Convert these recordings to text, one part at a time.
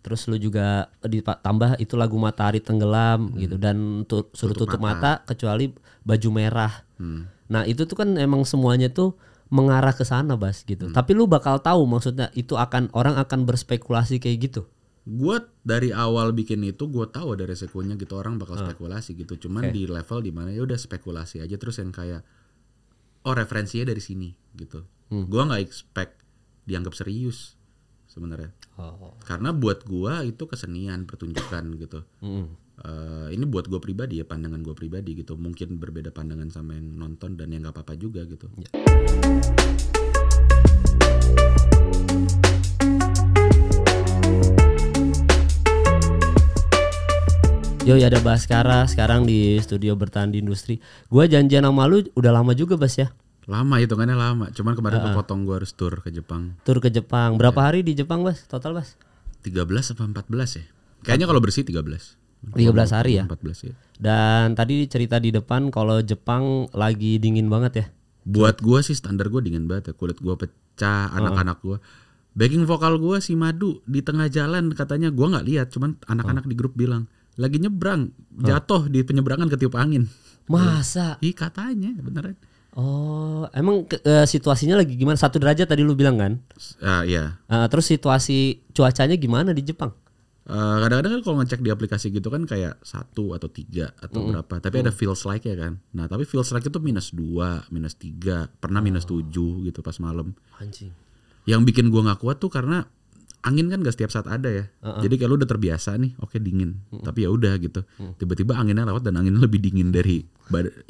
terus lu juga ditambah itu lagu matahari tenggelam hmm. gitu dan tu, suruh tutup, tutup mata. mata kecuali baju merah hmm. nah itu tuh kan emang semuanya tuh mengarah ke sana bas gitu hmm. tapi lu bakal tahu maksudnya itu akan orang akan berspekulasi kayak gitu gue dari awal bikin itu gue tahu dari resikonya gitu orang bakal ah. spekulasi gitu cuman okay. di level dimana ya udah spekulasi aja terus yang kayak oh referensinya dari sini gitu hmm. gue nggak expect dianggap serius sebenarnya karena buat gua itu kesenian pertunjukan gitu. Mm. Uh, ini buat gua pribadi ya pandangan gua pribadi gitu. Mungkin berbeda pandangan sama yang nonton dan yang nggak apa-apa juga gitu. Yeah. Yo ya ada Baskara sekarang di studio bertahan di industri. Gua janjian sama lu udah lama juga Bas ya. Lama itu hitungannya lama. Cuman kemarin uh, kepotong gua harus tur ke Jepang. Tur ke Jepang. Berapa yeah. hari di Jepang, Bas? Total, Bas? 13 apa 14 ya? Kayaknya kalau bersih 13. 13 hari ya? 14 ya. Dan tadi cerita di depan kalau Jepang lagi dingin banget ya? Buat gua sih standar gua dingin banget ya. Kulit gua pecah, anak-anak uh. gue. Backing vokal gua si Madu di tengah jalan katanya gua nggak lihat, cuman anak-anak uh. di grup bilang lagi nyebrang, jatuh di penyeberangan ketiup angin. Masa? Ih katanya beneran. Oh, emang ke, uh, situasinya lagi gimana? Satu derajat tadi lu bilang kan? Uh, iya. Uh, terus situasi cuacanya gimana di Jepang? Uh, kadang-kadang kan kalau ngecek di aplikasi gitu kan kayak satu atau tiga atau mm berapa. Tapi mm. ada feels like ya kan. Nah tapi feels like itu minus dua, minus tiga, pernah oh. minus ah. tujuh gitu pas malam. Anjing. Yang bikin gua nggak kuat tuh karena angin kan gak setiap saat ada ya. Uh-uh. Jadi kalau udah terbiasa nih, oke okay, dingin. uh Tapi ya udah gitu. uh Tiba-tiba anginnya lewat dan anginnya lebih dingin dari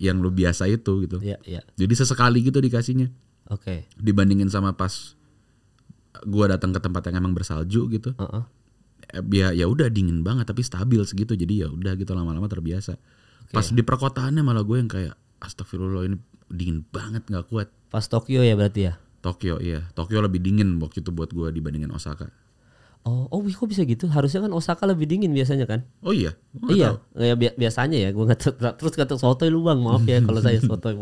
yang lu biasa itu gitu. Yeah, yeah. Jadi sesekali gitu dikasihnya. Oke. Okay. Dibandingin sama pas gua datang ke tempat yang emang bersalju gitu. Uh-uh. Ya ya udah dingin banget tapi stabil segitu. Jadi ya udah gitu lama-lama terbiasa. Okay. Pas di perkotaannya malah gue yang kayak astagfirullah ini dingin banget nggak kuat. Pas Tokyo ya berarti ya? Tokyo iya. Tokyo lebih dingin waktu itu buat gue dibandingin Osaka. Oh, oh, wih, kok bisa gitu? Harusnya kan Osaka lebih dingin biasanya kan? Oh iya, gua iya, tahu. ya, bi biasanya ya. Gue nggak terus kata sotoy lu bang, maaf ya kalau saya sotoy.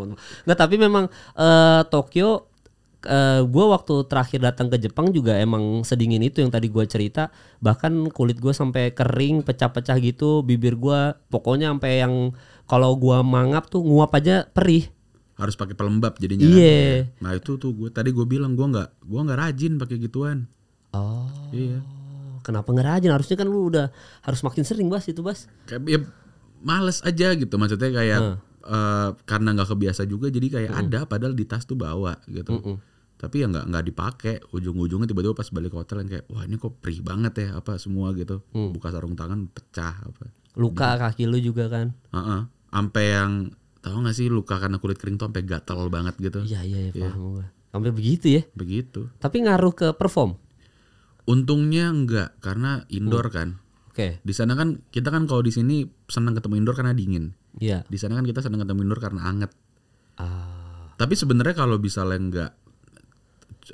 Nggak, tapi memang uh, Tokyo uh, eh, gue waktu terakhir datang ke Jepang juga emang sedingin itu yang tadi gue cerita bahkan kulit gue sampai kering pecah-pecah gitu bibir gue pokoknya sampai yang kalau gue mangap tuh nguap aja perih harus pakai pelembab jadinya kan? iya yeah. nah itu tuh gue tadi gue bilang gue nggak gue nggak rajin pakai gituan Oh. Iya. Kenapa ngerajin? Harusnya kan lu udah harus makin sering bas itu bas. Kayak ya, males aja gitu maksudnya kayak hmm. uh, karena nggak kebiasa juga jadi kayak hmm. ada padahal di tas tuh bawa gitu. Hmm. Tapi ya nggak nggak dipakai ujung-ujungnya tiba-tiba pas balik ke hotel yang kayak wah ini kok perih banget ya apa semua gitu hmm. buka sarung tangan pecah apa. Luka gitu. kaki lu juga kan? Heeh. Uh -uh. Ampe yang tahu nggak sih luka karena kulit kering tuh sampai gatal banget gitu. Iya iya ya, paham ya. Sampai begitu ya? Begitu. Tapi ngaruh ke perform? Untungnya enggak karena indoor hmm. kan. Oke. Okay. Di sana kan kita kan kalau di sini senang ketemu indoor karena dingin. Iya. Yeah. Di sana kan kita senang ketemu indoor karena anget. Ah. Tapi sebenarnya kalau misalnya enggak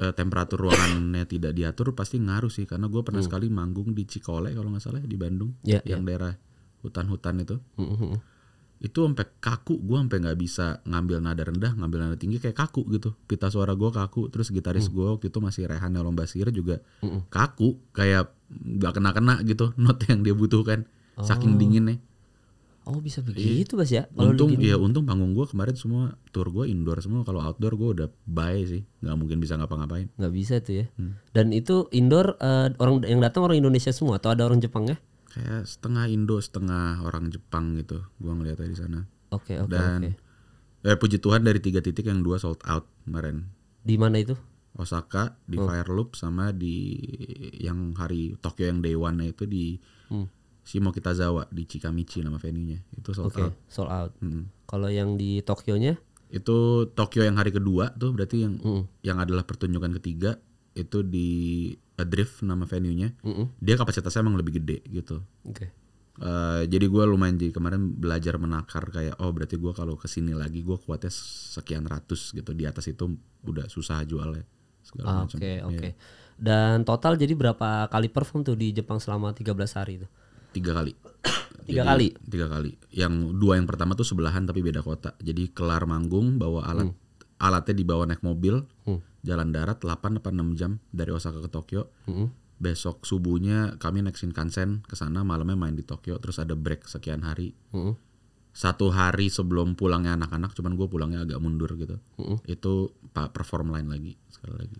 eh, temperatur ruangannya tidak diatur pasti ngaruh sih karena gue pernah hmm. sekali manggung di Cikole kalau nggak salah di Bandung yeah, yang yeah. daerah hutan-hutan itu. Mm -hmm, hmm, hmm itu sampai kaku gue sampai nggak bisa ngambil nada rendah ngambil nada tinggi kayak kaku gitu pita suara gue kaku terus gitaris hmm. gue waktu itu masih Rehan Lombasir juga hmm. kaku kayak nggak kena kena gitu not yang dia butuhkan oh. saking dinginnya oh bisa iya. begitu bas ya untung ya untung panggung gue kemarin semua tour gue indoor semua kalau outdoor gue udah bye sih nggak mungkin bisa ngapa-ngapain nggak bisa tuh ya hmm. dan itu indoor uh, orang yang datang orang Indonesia semua atau ada orang Jepang ya kayak setengah Indo setengah orang Jepang gitu gua ngeliatnya di sana oke okay, oke okay, dan okay. eh puji Tuhan dari tiga titik yang dua sold out kemarin di mana itu Osaka di hmm. Oh. Fire Loop sama di yang hari Tokyo yang day one itu di hmm. Shimokitazawa di Chikamichi nama venue-nya itu sold okay, out sold out hmm. kalau yang di Tokyo nya itu Tokyo yang hari kedua tuh berarti yang hmm. yang adalah pertunjukan ketiga itu di Drift nama venue-nya. Mm -hmm. Dia kapasitasnya emang lebih gede gitu. Oke. Okay. Uh, eh, jadi gue lumayan jadi kemarin belajar menakar kayak oh berarti gue kalau kesini lagi gue kuatnya sekian ratus gitu di atas itu udah susah jualnya ah, Oke okay. Iya. oke. ya. Dan total jadi berapa kali perform tuh di Jepang selama 13 hari itu? Tiga kali. tiga jadi, kali. Tiga kali. Yang dua yang pertama tuh sebelahan tapi beda kota. Jadi kelar manggung bawa alat hmm. alatnya dibawa naik mobil Hmm. jalan darat 8 apa 6 jam dari Osaka ke Tokyo. Hmm. Besok subuhnya kami naik Shinkansen ke sana, malamnya main di Tokyo, terus ada break sekian hari. Hmm. Satu hari sebelum pulangnya anak-anak, cuman gue pulangnya agak mundur gitu. Hmm. Itu pak perform lain lagi sekali lagi.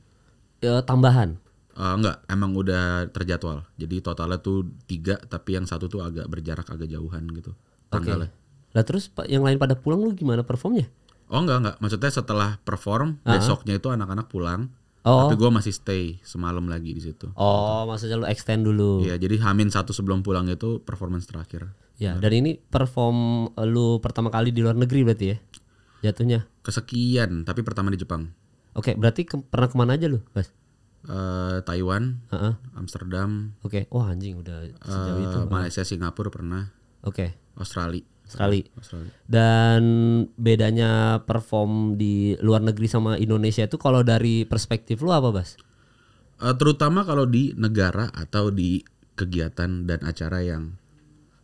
E, tambahan. Uh, enggak, emang udah terjadwal. Jadi totalnya tuh tiga, tapi yang satu tuh agak berjarak, agak jauhan gitu. Oke. Okay. Lah terus yang lain pada pulang lu gimana performnya? Oh enggak enggak, maksudnya setelah perform uh -huh. besoknya itu anak-anak pulang. Oh. Tapi gue masih stay semalam lagi di situ. Oh, gitu. maksudnya lu extend dulu. Iya, jadi Hamin satu sebelum pulang itu performance terakhir. Ya, nah. dan ini perform eh, lu pertama kali di luar negeri berarti ya? Jatuhnya. Kesekian, tapi pertama di Jepang. Oke, okay, berarti ke pernah kemana aja lu, Bas? Uh, Taiwan, uh -huh. Amsterdam. Oke, okay. wah oh, anjing udah sejauh uh, itu. Eh, Malaysia, Singapura pernah. Oke. Okay. Australia sekali. Australia. Dan bedanya perform di luar negeri sama Indonesia itu kalau dari perspektif lu apa, Bas? Uh, terutama kalau di negara atau di kegiatan dan acara yang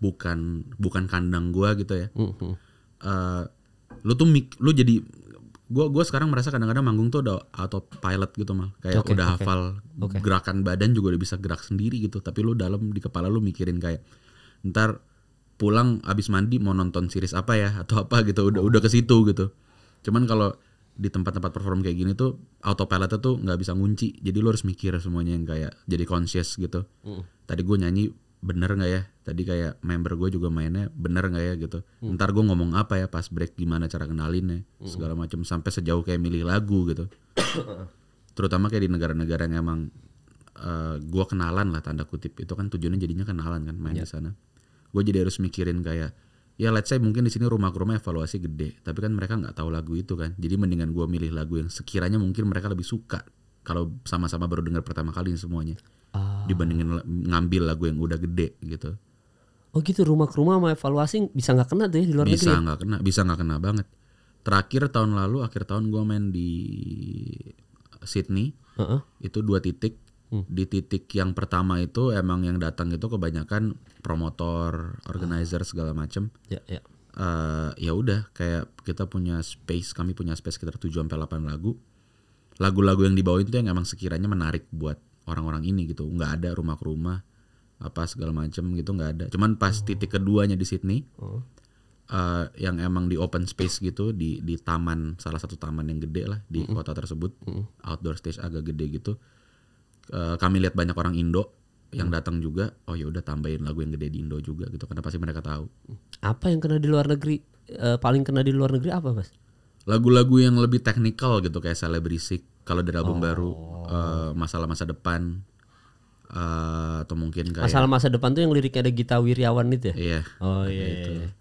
bukan bukan kandang gua gitu ya. Uh-huh. uh, lu tuh mik, lu jadi gua gua sekarang merasa kadang-kadang manggung tuh udah pilot gitu mal kayak okay, udah okay. hafal okay. gerakan badan juga udah bisa gerak sendiri gitu tapi lu dalam di kepala lu mikirin kayak ntar pulang abis mandi mau nonton series apa ya atau apa gitu udah udah ke situ gitu cuman kalau di tempat-tempat perform kayak gini tuh autopilotnya tuh nggak bisa ngunci jadi lo harus mikir semuanya yang kayak jadi conscious gitu mm. tadi gue nyanyi bener nggak ya tadi kayak member gue juga mainnya bener nggak ya gitu mm. ntar gue ngomong apa ya pas break gimana cara kenalinnya mm. segala macam sampai sejauh kayak milih lagu gitu terutama kayak di negara-negara yang emang uh, eh, gue kenalan lah tanda kutip itu kan tujuannya jadinya kenalan kan main yeah. di sana gue jadi harus mikirin kayak ya let's say mungkin di sini rumah rumah evaluasi gede tapi kan mereka nggak tahu lagu itu kan jadi mendingan gue milih lagu yang sekiranya mungkin mereka lebih suka kalau sama-sama baru dengar pertama kali semuanya uh. dibandingin ngambil lagu yang udah gede gitu oh gitu rumah ke rumah sama evaluasi bisa nggak kena tuh ya di luar negeri bisa ya? nggak kena bisa nggak kena banget terakhir tahun lalu akhir tahun gue main di Sydney uh -uh. itu dua titik Hmm. Di titik yang pertama itu emang yang datang itu kebanyakan promotor, organizer segala macam. Ya, ya. Uh, ya udah kayak kita punya space, kami punya space sekitar 7 sampai 8 lagu. Lagu-lagu yang dibawain itu yang emang sekiranya menarik buat orang-orang ini gitu. Enggak ada rumah ke rumah apa segala macam gitu nggak ada. Cuman pas oh. titik keduanya di Sydney. Oh. Uh, yang emang di open space gitu di di taman salah satu taman yang gede lah di mm -hmm. kota tersebut mm -hmm. outdoor stage agak gede gitu Eh, kami lihat banyak orang Indo yang datang juga oh ya udah tambahin lagu yang gede di Indo juga gitu karena pasti mereka tahu apa yang kena di luar negeri e, paling kena di luar negeri apa mas lagu-lagu yang lebih teknikal gitu kayak selebrisik kalau dari album oh. baru e, masalah masa depan e, atau mungkin kayak masalah masa depan tuh yang liriknya ada Gita Wirjawan itu ya iya oh iya, gitu. iya.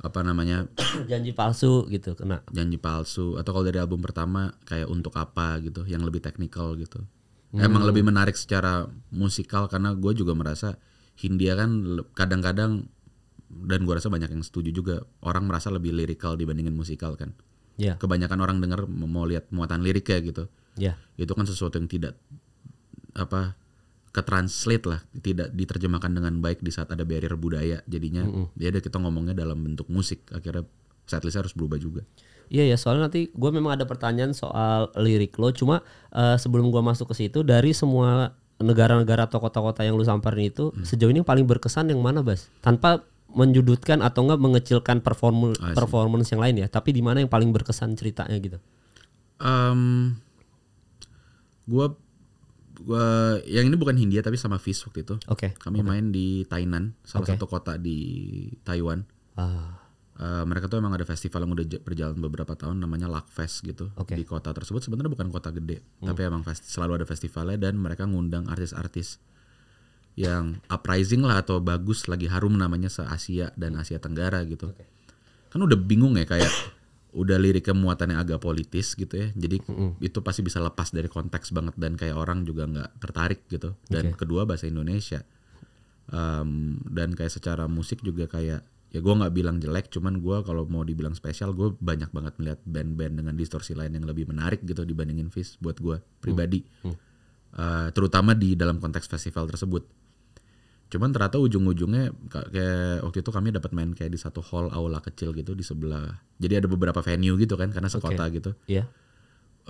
apa namanya janji palsu gitu kena janji palsu atau kalau dari album pertama kayak untuk apa gitu yang lebih teknikal gitu Hmm. Emang lebih menarik secara musikal karena gue juga merasa Hindia kan kadang-kadang dan gue rasa banyak yang setuju juga orang merasa lebih lirikal dibandingin musikal kan. Yeah. Kebanyakan orang dengar mau lihat muatan lirik liriknya gitu. Yeah. Itu kan sesuatu yang tidak apa ketranslate lah, tidak diterjemahkan dengan baik di saat ada barrier budaya. Jadinya mm -hmm. ya ada kita ngomongnya dalam bentuk musik akhirnya setlist harus berubah juga. Iya ya, soalnya nanti gue memang ada pertanyaan soal lirik lo. Cuma uh, sebelum gue masuk ke situ, dari semua negara-negara atau kota-kota yang lu samperin itu, hmm. sejauh ini yang paling berkesan yang mana, Bas? Tanpa menjudutkan atau enggak mengecilkan perform performance yang lain ya, tapi di mana yang paling berkesan ceritanya gitu? Um, gue gua yang ini bukan Hindia tapi sama Fish waktu itu. Oke. Okay. Kami okay. main di Tainan, salah okay. satu kota di Taiwan. Ah. Eh, mereka tuh emang ada festival yang udah berjalan beberapa tahun namanya Lakfest gitu okay. di kota tersebut sebenarnya bukan kota gede hmm. tapi emang selalu ada festivalnya dan mereka ngundang artis-artis yang uprising lah atau bagus lagi harum namanya se Asia dan Asia Tenggara gitu okay. kan udah bingung ya kayak udah lirik muatannya agak politis gitu ya jadi mm-hmm. itu pasti bisa lepas dari konteks banget dan kayak orang juga nggak tertarik gitu dan okay. kedua bahasa Indonesia um, dan kayak secara musik juga kayak ya gue nggak bilang jelek cuman gue kalau mau dibilang spesial gue banyak banget melihat band-band dengan distorsi lain yang lebih menarik gitu dibandingin Fizz buat gue pribadi hmm. Hmm. Uh, terutama di dalam konteks festival tersebut cuman ternyata ujung-ujungnya kayak waktu itu kami dapat main kayak di satu hall aula kecil gitu di sebelah jadi ada beberapa venue gitu kan karena sekota okay. gitu yeah.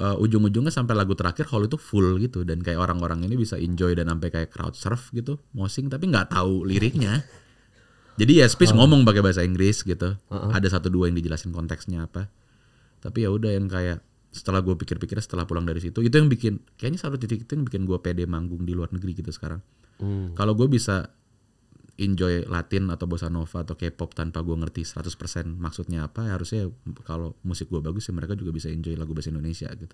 Iya. uh, ujung-ujungnya sampai lagu terakhir hall itu full gitu dan kayak orang-orang ini bisa enjoy dan sampai kayak crowd surf gitu mosing tapi nggak tahu liriknya Jadi ya speech oh. ngomong pakai bahasa Inggris gitu. Uh -uh. Ada satu dua yang dijelasin konteksnya apa. Tapi ya udah yang kayak setelah gue pikir-pikir setelah pulang dari situ itu yang bikin kayaknya satu titik itu yang bikin gue pede manggung di luar negeri gitu sekarang. Hmm. Kalau gue bisa enjoy Latin atau bossa nova atau K-pop tanpa gue ngerti 100% maksudnya apa ya harusnya kalau musik gue bagus ya mereka juga bisa enjoy lagu bahasa Indonesia gitu.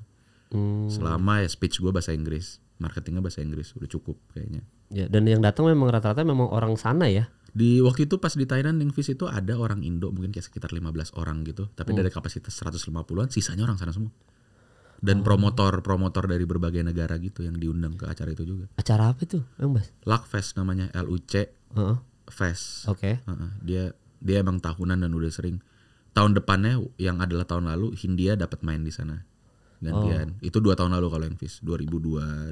Hmm. Selama ya speech gue bahasa Inggris, marketingnya bahasa Inggris udah cukup kayaknya. Ya dan yang datang memang rata-rata memang orang sana ya. Di waktu itu pas di Thailand Ningvis itu ada orang Indo mungkin kayak sekitar 15 orang gitu, tapi hmm. dari kapasitas 150-an sisanya orang sana semua. Dan oh. promotor-promotor oh. dari berbagai negara gitu yang diundang ke acara itu juga. Acara apa itu tuh, Mas? Luckfest namanya, L U C. Uh -uh. Fest. Oke. Okay. Uh -uh. Dia dia emang tahunan dan udah sering. Tahun depannya yang adalah tahun lalu Hindia dapat main di sana gantian. Oh. Itu dua tahun lalu kalau yang dua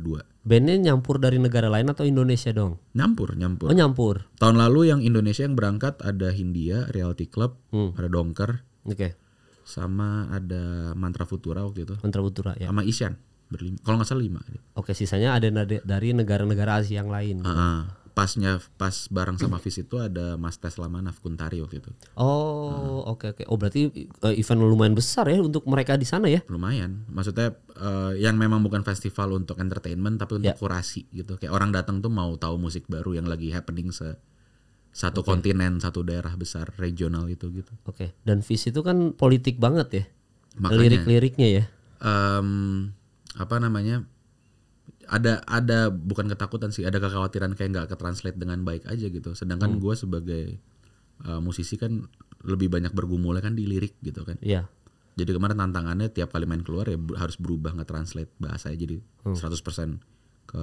dua Bandnya nyampur dari negara lain atau Indonesia dong? Nyampur, nyampur. Oh nyampur. Tahun lalu yang Indonesia yang berangkat ada Hindia, Reality Club, hmm. ada Dongker. Oke. Okay. Sama ada Mantra Futura waktu itu. Mantra Futura ya. Sama Isyan berlima. Kalau nggak salah lima. Oke, sisanya ada dari negara-negara Asia yang lain. Uh -huh pasnya pas bareng sama Fis itu ada Mas Tesla Manaf Kuntari waktu itu. Oh, oke uh, oke. Okay, okay. Oh, berarti uh, event lumayan besar ya untuk mereka di sana ya? Lumayan. Maksudnya uh, yang memang bukan festival untuk entertainment tapi untuk yeah. kurasi gitu. Kayak orang datang tuh mau tahu musik baru yang lagi happening se satu okay. kontinen, satu daerah besar regional itu gitu. Oke. Okay. Dan Fis itu kan politik banget ya. Lirik-liriknya ya. Um, apa namanya? ada ada bukan ketakutan sih ada kekhawatiran kayak nggak ketranslate dengan baik aja gitu sedangkan hmm. gue sebagai uh, musisi kan lebih banyak bergumulnya kan di lirik gitu kan iya jadi kemarin tantangannya tiap kali main keluar ya harus berubah nge-translate bahasa jadi hmm. 100% ke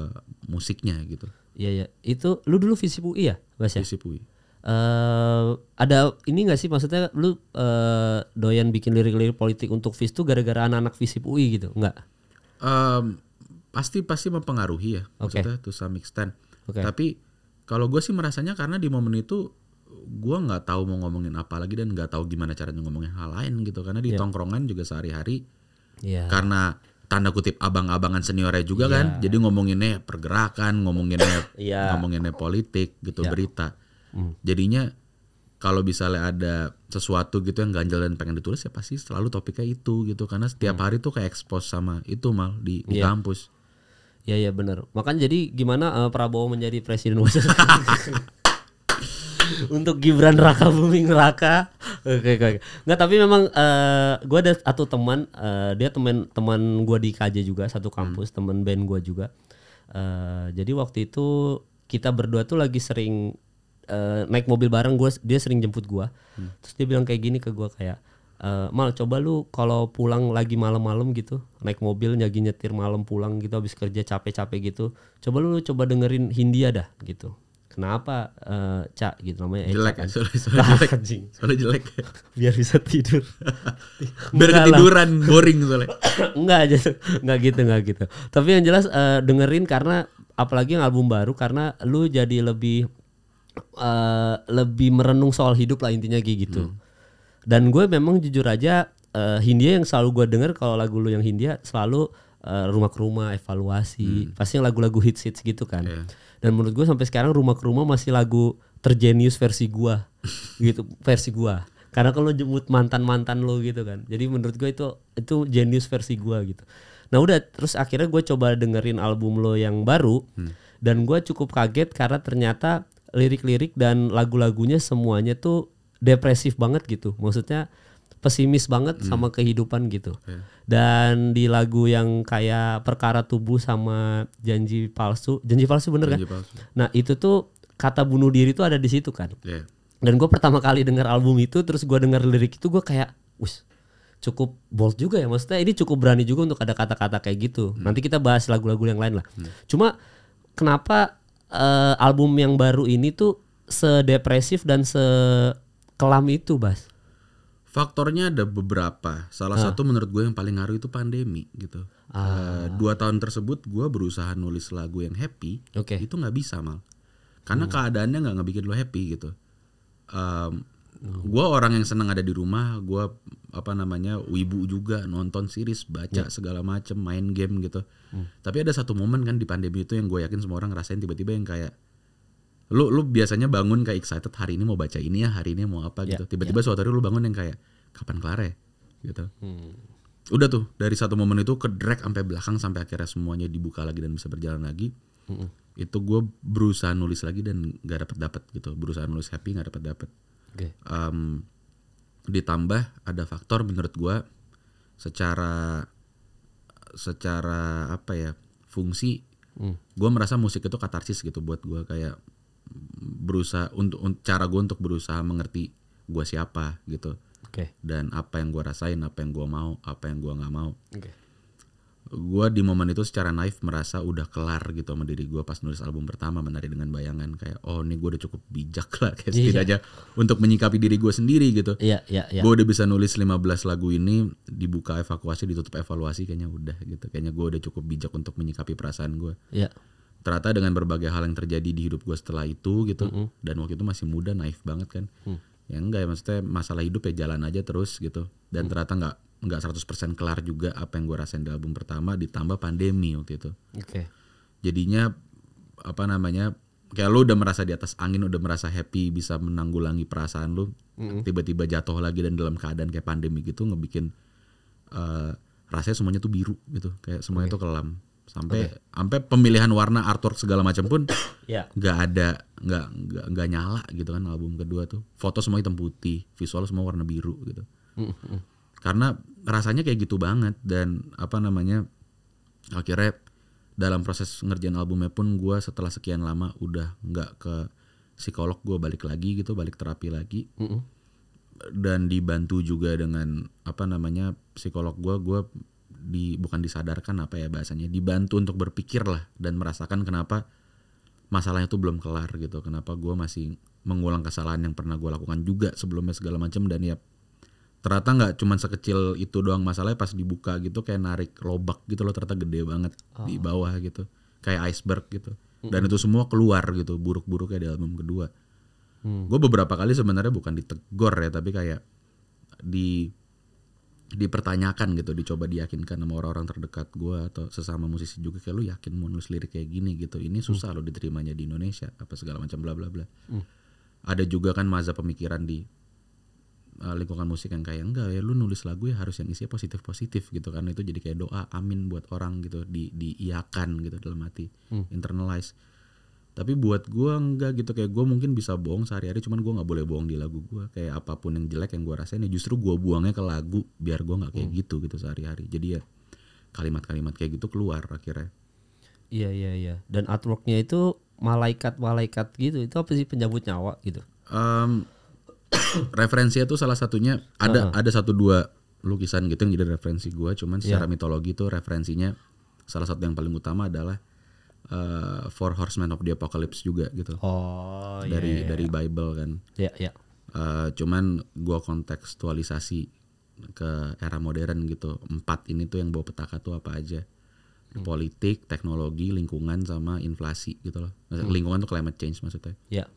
musiknya gitu iya iya itu lu dulu visi UI ya Bahasa. ya UI Uh, eh, ada ini nggak sih maksudnya lu uh, doyan bikin lirik-lirik politik untuk FIS tuh gara-gara anak-anak FISIP UI gitu? Enggak. Um, pasti pasti mempengaruhi ya maksudnya okay. to some extent. Okay. Tapi kalau gue sih merasanya karena di momen itu gue nggak tahu mau ngomongin apa lagi dan nggak tahu gimana caranya ngomongin hal lain gitu karena di yeah. tongkrongan juga sehari-hari yeah. karena tanda kutip abang-abangan seniornya juga yeah. kan jadi ngomonginnya pergerakan ngomonginnya yeah. ngomonginnya politik gitu yeah. berita mm. jadinya kalau misalnya ada sesuatu gitu yang ganjel dan pengen ditulis ya pasti selalu topiknya itu gitu karena setiap hmm. hari tuh kayak expose sama itu mal di, di iya. kampus Iya iya benar. Makanya jadi gimana uh, Prabowo menjadi presiden Untuk Gibran Raka Buming Raka. Oke okay, oke. Okay. Nggak tapi memang uh, eh, gue ada satu teman uh, dia teman teman gue di KJ juga satu hmm. kampus hmm. teman band gue juga. Uh, jadi waktu itu kita berdua tuh lagi sering uh, naik mobil bareng gue dia sering jemput gue. Hmm. Terus dia bilang kayak gini ke gue kayak uh, mal coba lu kalau pulang lagi malam-malam gitu naik mobil nyagi nyetir malam pulang gitu habis kerja capek-capek gitu coba lu, coba dengerin Hindia dah gitu kenapa uh, eh, cak gitu namanya eh, jelek ya kan? soalnya jelek anjing. jelek biar bisa tidur biar enggak ketiduran lah. boring soalnya enggak aja enggak gitu nggak gitu tapi yang jelas uh, dengerin karena apalagi yang album baru karena lu jadi lebih uh, lebih merenung soal hidup lah intinya kayak gitu hmm dan gue memang jujur aja uh, Hindia yang selalu gue denger kalau lagu lu yang Hindia selalu uh, rumah ke rumah evaluasi hmm. pasti yang lagu-lagu hits hits gitu kan yeah. dan menurut gue sampai sekarang rumah ke rumah masih lagu terjenius versi gue gitu versi gue karena kalau jemput mantan mantan lo gitu kan jadi menurut gue itu itu jenius versi gue gitu nah udah terus akhirnya gue coba dengerin album lo yang baru hmm. dan gue cukup kaget karena ternyata lirik-lirik dan lagu-lagunya semuanya tuh depresif banget gitu. Maksudnya pesimis banget hmm. sama kehidupan gitu. Yeah. Dan di lagu yang kayak perkara tubuh sama janji palsu, janji palsu bener janji kan? Palsu. Nah itu tuh kata bunuh diri tuh ada di situ kan. Yeah. Dan gue pertama kali dengar album itu, terus gue dengar lirik itu gue kayak, us cukup bold juga ya maksudnya ini cukup berani juga untuk ada kata-kata kayak gitu. Hmm. Nanti kita bahas lagu-lagu yang lain lah. Hmm. Cuma kenapa uh, album yang baru ini tuh sedepresif dan se kelam itu, Bas? Faktornya ada beberapa. Salah ah. satu menurut gue yang paling ngaruh itu pandemi gitu. Ah. Uh, dua tahun tersebut gue berusaha nulis lagu yang happy, okay. itu nggak bisa mal. Karena hmm. keadaannya nggak ngebikin lo happy gitu. Um, hmm. Gue orang yang senang ada di rumah, gue apa namanya wibu juga nonton series, baca hmm. segala macem, main game gitu. Hmm. Tapi ada satu momen kan di pandemi itu yang gue yakin semua orang ngerasain tiba-tiba yang kayak lu lu biasanya bangun kayak excited hari ini mau baca ini ya hari ini mau apa iya, gitu tiba-tiba yeah. suatu hari lu bangun yang kayak kapan kelar ya gitu hmm. udah tuh dari satu momen itu ke drag sampai belakang sampai akhirnya semuanya dibuka lagi dan bisa berjalan lagi hmm. itu gue berusaha nulis lagi dan gak dapet dapet gitu berusaha nulis happy gak dapet dapet okay. um, ditambah ada faktor menurut gue secara secara apa ya fungsi hmm. gue merasa musik itu katarsis gitu buat gue kayak berusaha untuk cara gue untuk berusaha mengerti gue siapa gitu okay. dan apa yang gue rasain apa yang gue mau apa yang gue nggak mau okay. gue di momen itu secara naif merasa udah kelar gitu sama diri gue pas nulis album pertama menari dengan bayangan kayak oh ini gue udah cukup bijak lah kayak iya. setidaknya untuk menyikapi diri gue sendiri gitu yeah, yeah, yeah. gue udah bisa nulis 15 lagu ini dibuka evakuasi ditutup evaluasi kayaknya udah gitu kayaknya gue udah cukup bijak untuk menyikapi perasaan gue yeah ternyata dengan berbagai hal yang terjadi di hidup gue setelah itu gitu mm -hmm. dan waktu itu masih muda naif banget kan mm. ya enggak ya maksudnya masalah hidup ya jalan aja terus gitu dan mm. ternyata nggak nggak 100% kelar juga apa yang gue rasain di album pertama ditambah pandemi waktu itu okay. jadinya apa namanya kayak lu udah merasa di atas angin udah merasa happy bisa menanggulangi perasaan lu mm-hmm. tiba-tiba jatuh lagi dan dalam keadaan kayak pandemi gitu ngebikin uh, rasanya semuanya tuh biru gitu kayak semuanya okay. tuh kelam sampai okay. sampai pemilihan warna artwork segala macam pun ya. nggak yeah. ada nggak nggak nggak nyala gitu kan album kedua tuh foto semua hitam putih visual semua warna biru gitu mm -hmm. karena rasanya kayak gitu banget dan apa namanya akhirnya dalam proses ngerjain albumnya pun gue setelah sekian lama udah nggak ke psikolog gue balik lagi gitu balik terapi lagi mm -hmm. dan dibantu juga dengan apa namanya psikolog gue gue di bukan disadarkan apa ya bahasanya dibantu untuk berpikir lah dan merasakan kenapa masalahnya tuh belum kelar gitu kenapa gue masih mengulang kesalahan yang pernah gue lakukan juga sebelumnya segala macam dan ya ternyata nggak cuma sekecil itu doang masalahnya pas dibuka gitu kayak narik lobak gitu loh ternyata gede banget oh. di ah. bawah gitu kayak iceberg gitu dan mm -hmm. itu semua keluar gitu buruk-buruknya di album kedua mm. gue beberapa kali sebenarnya bukan ditegor ya tapi kayak di dipertanyakan gitu dicoba diyakinkan sama orang-orang terdekat gue atau sesama musisi juga kayak lu yakin mau nulis lirik kayak gini gitu ini susah hmm. lo diterimanya di Indonesia apa segala macam bla bla bla hmm. ada juga kan masa pemikiran di uh, lingkungan musik yang kayak enggak ya lu nulis lagu ya harus yang isinya positif positif gitu karena itu jadi kayak doa amin buat orang gitu di diiakan gitu dalam hati hmm. internalize tapi buat gue enggak gitu kayak gue mungkin bisa bohong sehari-hari cuman gue nggak boleh bohong di lagu gue kayak apapun yang jelek yang gue rasain ya justru gue buangnya ke lagu biar gue nggak kayak hmm. gitu gitu sehari-hari jadi ya kalimat-kalimat kayak gitu keluar akhirnya iya iya iya dan artworknya itu malaikat-malaikat gitu itu apa sih penjabut nyawa gitu um, referensinya tuh salah satunya ada uh -huh. ada satu dua lukisan gitu yang jadi referensi gue cuman secara yeah. mitologi tuh referensinya salah satu yang paling utama adalah uh, Four Horsemen of the Apocalypse juga gitu. Oh iya, Dari yeah, yeah. dari iya. Bible kan. Iya yeah, iya. Yeah. Uh, cuman gua kontekstualisasi ke era modern gitu. Empat ini tuh yang bawa petaka tuh apa aja? Hmm. Politik, teknologi, lingkungan sama inflasi gitu loh. Hmm. Lingkungan tuh climate change maksudnya. Iya. Yeah.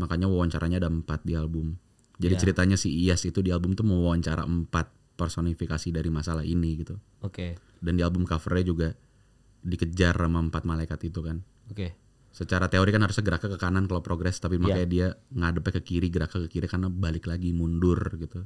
Makanya wawancaranya ada empat di album. Jadi yeah. ceritanya si Iyas itu di album tuh mewawancara empat personifikasi dari masalah ini gitu. Oke. Okay. Dan di album covernya juga dikejar sama empat malaikat itu kan. Oke. Okay. Secara teori kan harusnya gerak ke kanan kalau progres tapi iya. makanya yeah. dia ngadepnya ke kiri, gerak ke kiri karena balik lagi mundur gitu.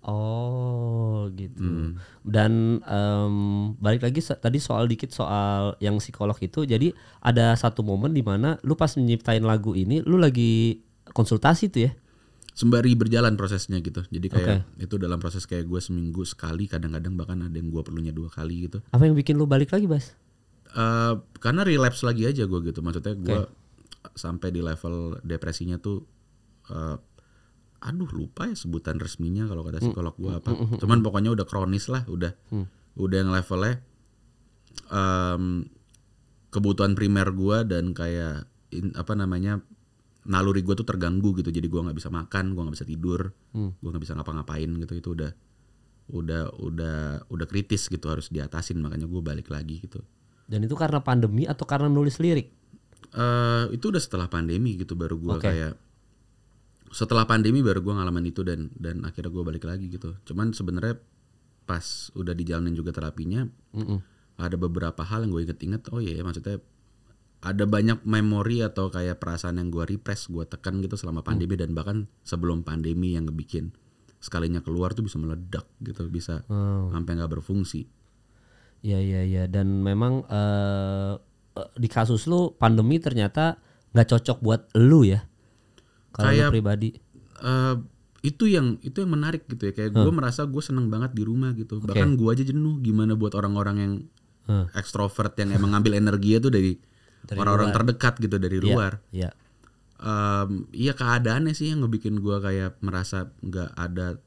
Oh gitu. Hmm. Dan um, balik lagi tadi soal dikit soal yang psikolog itu. Jadi ada satu momen di mana lu pas menyiptain lagu ini, lu lagi konsultasi tuh ya? Sembari berjalan prosesnya gitu. Jadi kayak okay. itu dalam proses kayak gue seminggu sekali, kadang-kadang bahkan ada yang gue perlunya dua kali gitu. Apa yang bikin lu balik lagi, Bas? Eh, karena relapse lagi aja gue gitu. Maksudnya gue okay. sampai di level depresinya tuh uh, aduh lupa ya sebutan resminya kalau kata hmm. psikolog gue apa. Hmm, hmm, Cuman pokoknya udah kronis lah, udah hmm. udah yang levelnya um, kebutuhan primer gue dan kayak in, apa namanya naluri gue tuh terganggu gitu jadi gue nggak bisa makan gue nggak bisa tidur hmm. gue nggak bisa ngapa-ngapain gitu itu udah udah udah udah kritis gitu harus diatasin makanya gue balik lagi gitu dan itu karena pandemi atau karena nulis lirik? Uh, itu udah setelah pandemi gitu baru gue okay. kayak setelah pandemi baru gue ngalamin itu dan dan akhirnya gue balik lagi gitu. Cuman sebenarnya pas udah dijalanin juga terapinya mm -mm. ada beberapa hal yang gue inget-inget. Oh iya yeah, maksudnya ada banyak memori atau kayak perasaan yang gue repress, gue tekan gitu selama pandemi mm. dan bahkan sebelum pandemi yang ngebikin sekalinya keluar tuh bisa meledak gitu, bisa wow. sampai nggak berfungsi. Iya iya iya dan memang uh, di kasus lu pandemi ternyata nggak cocok buat lu ya. Kalau lu pribadi. Uh, itu yang itu yang menarik gitu ya kayak hmm. gue merasa gue seneng banget di rumah gitu okay. bahkan gue aja jenuh gimana buat orang-orang yang hmm. ekstrovert yang emang ngambil energi itu dari orang-orang terdekat gitu dari yeah. luar yeah. Iya. Um, iya keadaannya sih yang ngebikin gue kayak merasa nggak ada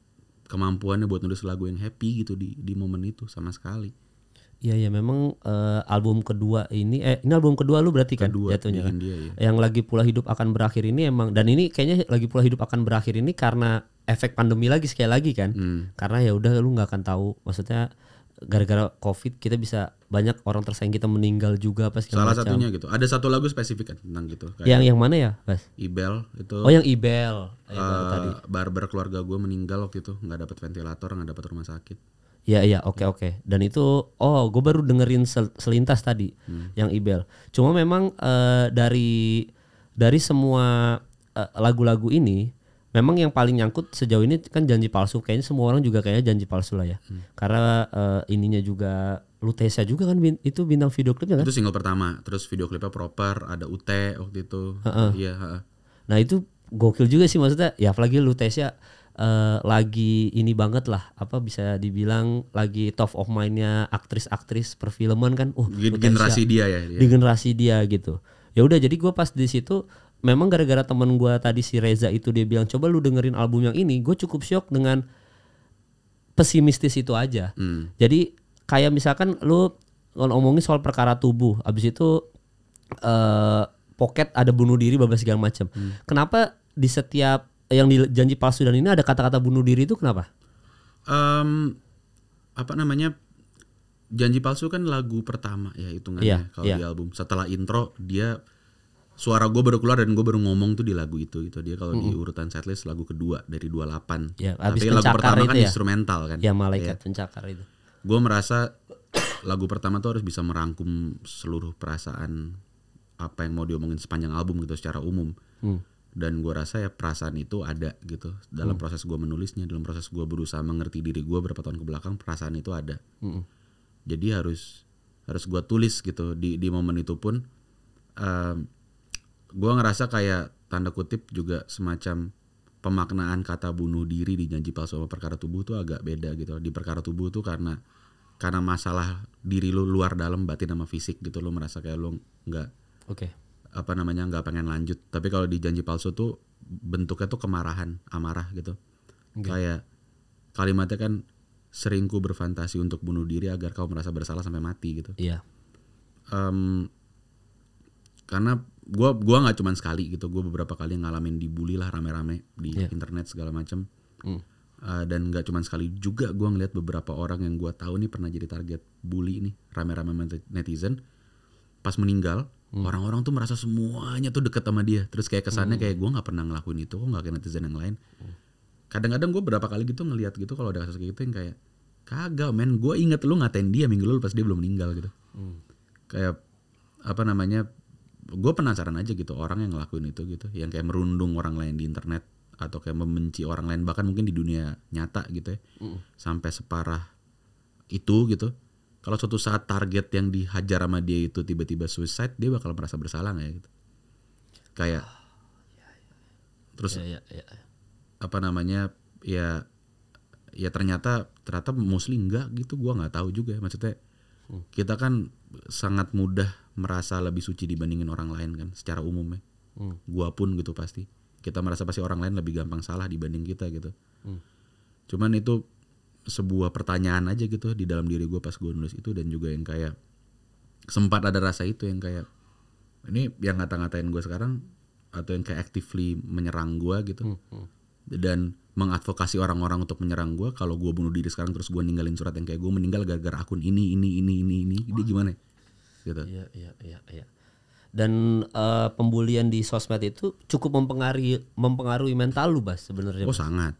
kemampuannya buat nulis lagu yang happy gitu di di momen itu sama sekali Iya ya memang uh, album kedua ini eh ini album kedua lu berarti kan kedua jatuhnya kan. India, ya. Iya. Yang lagi pula hidup akan berakhir ini emang dan ini kayaknya lagi pula hidup akan berakhir ini karena efek pandemi lagi sekali lagi kan. Hmm. Karena ya udah lu nggak akan tahu maksudnya gara-gara covid kita bisa banyak orang tersayang kita meninggal juga pas salah macam. satunya gitu ada satu lagu spesifik kan tentang gitu kayak yang yang mana ya pas Ibel itu oh yang Ibel uh, tadi barber keluarga gue meninggal waktu itu nggak dapat ventilator nggak dapat rumah sakit Iya iya oke okay, hmm. oke okay. dan itu oh gue baru dengerin sel, selintas tadi hmm. yang Ibel cuma memang uh, dari dari semua eh, lagu-lagu uh, ini memang yang paling nyangkut sejauh ini kan janji palsu kayaknya semua orang juga kayaknya janji palsu lah ya hmm. karena uh, ininya juga Lutesa juga kan bin, itu bintang video klipnya kan itu single pertama terus video klipnya proper ada Ute waktu itu iya uh -uh. yeah, uh -uh. nah itu gokil juga sih maksudnya ya apalagi Lutesa uh, lagi ini banget lah apa bisa dibilang lagi top of mindnya aktris-aktris perfilman kan uh di generasi dia ya dia. di generasi dia gitu ya udah jadi gue pas di situ memang gara-gara teman gue tadi si Reza itu dia bilang coba lu dengerin album yang ini gue cukup shock dengan pesimistis itu aja hmm. jadi kayak misalkan lu ngomongin soal perkara tubuh abis itu uh, eh, poket ada bunuh diri berbagai segala macam hmm. kenapa di setiap yang di janji palsu dan ini ada kata-kata bunuh diri itu kenapa? Um, apa namanya janji palsu kan lagu pertama ya hitungannya yeah, kalau yeah. di album. Setelah intro dia suara gue baru keluar dan gue baru ngomong tuh di lagu itu itu dia kalau mm -hmm. di urutan setlist lagu kedua dari 28 ya, tapi lagu pertama kan ya? instrumental kan ya malaikat yeah. pencakar itu gue merasa lagu pertama tuh harus bisa merangkum seluruh perasaan apa yang mau diomongin sepanjang album gitu secara umum mm dan gue rasa ya perasaan itu ada gitu dalam hmm. proses gue menulisnya dalam proses gue berusaha mengerti diri gue berapa tahun ke belakang perasaan itu ada hmm. jadi harus harus gue tulis gitu di di momen itu pun um, gue ngerasa kayak tanda kutip juga semacam pemaknaan kata bunuh diri di janji palsu sama perkara tubuh tuh agak beda gitu di perkara tubuh tuh karena karena masalah diri lu luar dalam batin sama fisik gitu lu merasa kayak lu nggak okay apa namanya nggak pengen lanjut tapi kalau di janji palsu tuh bentuknya tuh kemarahan amarah gitu okay. kayak kalimatnya kan seringku berfantasi untuk bunuh diri agar kau merasa bersalah sampai mati gitu iya yeah. um, karena gua gua nggak cuman sekali gitu gua beberapa kali ngalamin dibully lah rame-rame di yeah. internet segala macem mm. uh, dan nggak cuman sekali juga gue ngeliat beberapa orang yang gue tahu nih pernah jadi target bully nih rame-rame netizen pas meninggal Hmm. orang-orang tuh merasa semuanya tuh deket sama dia terus kayak kesannya hmm. kayak gue nggak pernah ngelakuin itu kok nggak kayak netizen yang lain hmm. kadang-kadang gue berapa kali gitu ngelihat gitu kalau ada kasus kayak gitu yang kayak kagak men gue inget lu ngatain dia minggu lalu pas dia belum meninggal gitu hmm. kayak apa namanya gue penasaran aja gitu orang yang ngelakuin itu gitu yang kayak merundung orang lain di internet atau kayak membenci orang lain bahkan mungkin di dunia nyata gitu ya mm. sampai separah itu gitu kalau suatu saat target yang dihajar sama dia itu tiba-tiba suicide dia bakal merasa bersalah nggak ya gitu kayak ah, iya, iya, iya. terus ya, ya, ya. apa namanya ya ya ternyata ternyata mostly enggak gitu gua nggak tahu juga ya. maksudnya hmm. kita kan sangat mudah merasa lebih suci dibandingin orang lain kan secara umum ya hmm. gua pun gitu pasti kita merasa pasti orang lain lebih gampang salah dibanding kita gitu hmm. cuman itu sebuah pertanyaan aja gitu di dalam diri gue pas gue nulis itu dan juga yang kayak sempat ada rasa itu yang kayak ini yang ngata-ngatain gue sekarang atau yang kayak actively menyerang gue gitu hmm, hmm. dan mengadvokasi orang-orang untuk menyerang gue kalau gue bunuh diri sekarang terus gue ninggalin surat yang kayak gue meninggal gara-gara akun ini ini ini ini ini ini gimana gitu iya iya iya ya. dan uh, pembulian di sosmed itu cukup mempengaruhi mempengaruhi mental lu bas sebenarnya oh sangat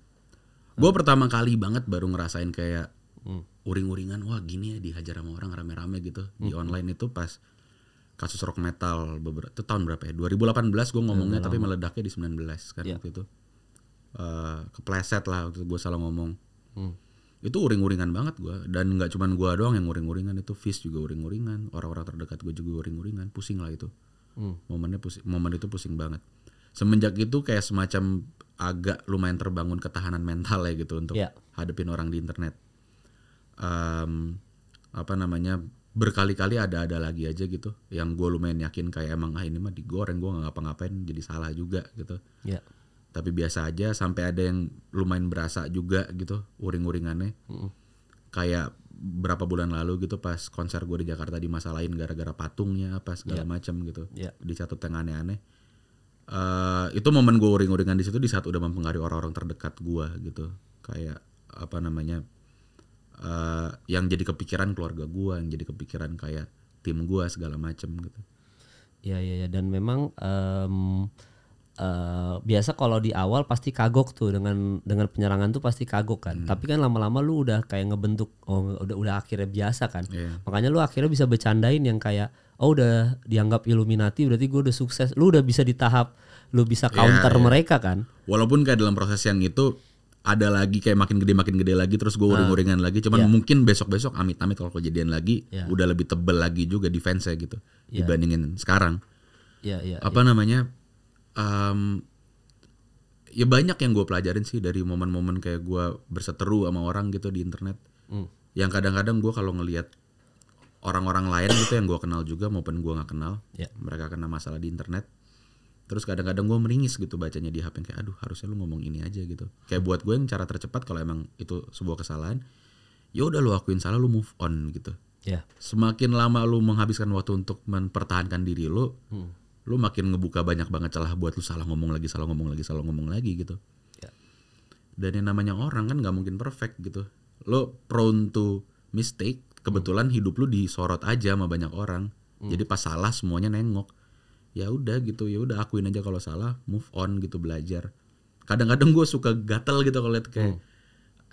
Gue pertama kali banget baru ngerasain kayak hmm. uring-uringan, wah gini ya dihajar sama orang rame-rame gitu hmm. di online itu pas kasus rock metal beberapa itu tahun berapa ya? 2018 gue ngomongnya tapi meledaknya di 19 kan yeah. waktu itu. Uh, kepleset lah waktu gue salah ngomong. Hmm. Itu uring-uringan banget gue dan nggak cuman gue doang yang uring-uringan itu Fish juga uring-uringan, orang-orang terdekat gue juga uring-uringan, pusing lah itu. Hmm. Momennya pusing, momen itu pusing banget semenjak itu kayak semacam agak lumayan terbangun ketahanan mental ya gitu untuk yeah. hadepin orang di internet. Um, apa namanya berkali-kali ada-ada lagi aja gitu yang gue lumayan yakin kayak emang ah ini mah digoreng gue nggak ngapa-ngapain jadi salah juga gitu. Yeah. Tapi biasa aja sampai ada yang lumayan berasa juga gitu uring-uringannya. Mm hmm Kayak berapa bulan lalu gitu pas konser gue di Jakarta di masa lain gara-gara patungnya apa segala yeah. macam gitu. Yeah. Dicatut yang aneh-aneh uh, itu momen gue uring-uringan di situ di saat udah mempengaruhi orang-orang terdekat gue gitu kayak apa namanya uh, yang jadi kepikiran keluarga gue yang jadi kepikiran kayak tim gue segala macem gitu ya ya ya dan memang um, uh, biasa kalau di awal pasti kagok tuh dengan dengan penyerangan tuh pasti kagok kan. Hmm. Tapi kan lama-lama lu udah kayak ngebentuk oh, udah udah akhirnya biasa kan. Yeah. Makanya lu akhirnya bisa bercandain yang kayak oh udah dianggap Illuminati berarti gue udah sukses lu udah bisa di tahap lu bisa iya, counter yeah, yeah. mereka kan walaupun kayak dalam proses yang itu ada lagi kayak makin gede makin gede lagi terus gue uring-uringan ah. lagi cuman yeah. mungkin besok-besok amit-amit kalau kejadian lagi yeah. udah lebih tebel lagi juga defense ya gitu yeah. dibandingin sekarang yeah, yeah, apa yeah. namanya um, ya banyak yang gue pelajarin sih dari momen-momen kayak gue berseteru sama orang gitu di internet mm. yang kadang-kadang gue kalau ngelihat orang-orang lain gitu yang gue kenal juga maupun gue nggak kenal yeah. mereka kena masalah di internet terus kadang-kadang gue meringis gitu bacanya di HP yang kayak aduh harusnya lu ngomong ini aja gitu kayak buat gue yang cara tercepat kalau emang itu sebuah kesalahan ya udah lu akuin salah lu move on gitu yeah. semakin lama lu menghabiskan waktu untuk mempertahankan diri lu hmm. lu makin ngebuka banyak banget celah buat lu salah ngomong lagi salah ngomong lagi salah ngomong lagi gitu yeah. dan yang namanya orang kan nggak mungkin perfect gitu Lu prone to mistake kebetulan hidup lu disorot aja sama banyak orang hmm. jadi pas salah semuanya nengok ya udah gitu ya udah akuin aja kalau salah move on gitu belajar kadang-kadang gue suka gatel gitu kalau lihat kayak hmm.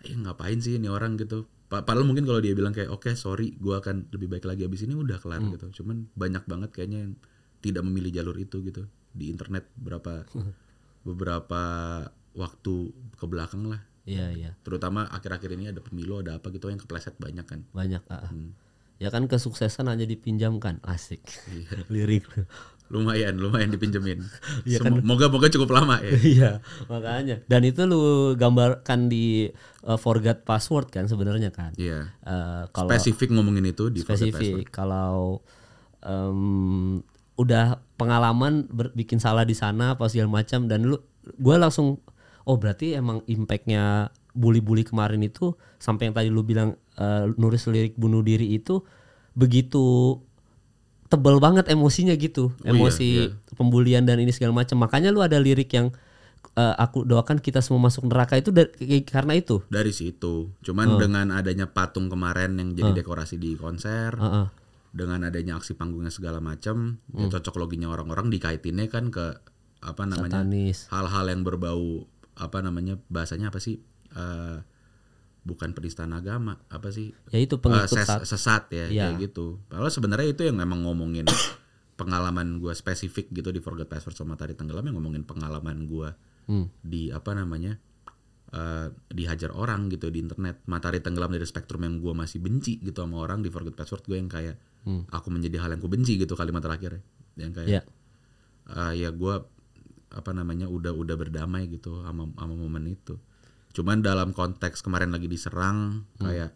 eh ngapain sih ini orang gitu padahal mungkin kalau dia bilang kayak oke okay, sorry gue akan lebih baik lagi abis ini udah kelar hmm. gitu cuman banyak banget kayaknya yang tidak memilih jalur itu gitu di internet berapa beberapa waktu ke belakang lah Iya nah, iya. Terutama akhir-akhir ini ada pemilu ada apa gitu yang kepleset banyak kan. Banyak. Uh, hmm. Ya kan kesuksesan hanya dipinjamkan asik. Iya. Lirik. Lumayan, lumayan dipinjemin. Iya kan. Moga-moga cukup lama ya. iya, makanya. Dan itu lu gambarkan di uh, forget password kan sebenarnya kan. Iya. Uh, kalau spesifik ngomongin itu di spesifik. Kalau um, udah pengalaman ber, bikin salah di sana apa segala macam dan lu gue langsung oh berarti emang impactnya bully-bully kemarin itu sampai yang tadi lu bilang uh, nulis lirik bunuh diri itu begitu tebel banget emosinya gitu oh iya, emosi iya, iya. pembulian dan ini segala macam makanya lu ada lirik yang uh, aku doakan kita semua masuk neraka itu dari, karena itu dari situ cuman uh. dengan adanya patung kemarin yang jadi uh. dekorasi di konser uh -uh. dengan adanya aksi panggungnya segala macam uh. ya hmm. cocok loginya orang-orang dikaitinnya kan ke apa namanya hal-hal yang berbau apa namanya bahasanya apa sih uh, bukan penistaan agama apa sih ya itu uh, ses sesat ya, ya kayak gitu padahal sebenarnya itu yang memang ngomongin pengalaman gue spesifik gitu di Forget Password sama Tari Tenggelam yang ngomongin pengalaman gue hmm. di apa namanya uh, dihajar orang gitu di internet matahari tenggelam dari spektrum yang gue masih benci gitu sama orang di Forget Password gue yang kayak hmm. aku menjadi hal yang ku benci gitu kalimat terakhir ya. yang kayak yeah. Iya. uh, ya gue apa namanya udah udah berdamai gitu sama sama momen itu cuman dalam konteks kemarin lagi diserang hmm. kayak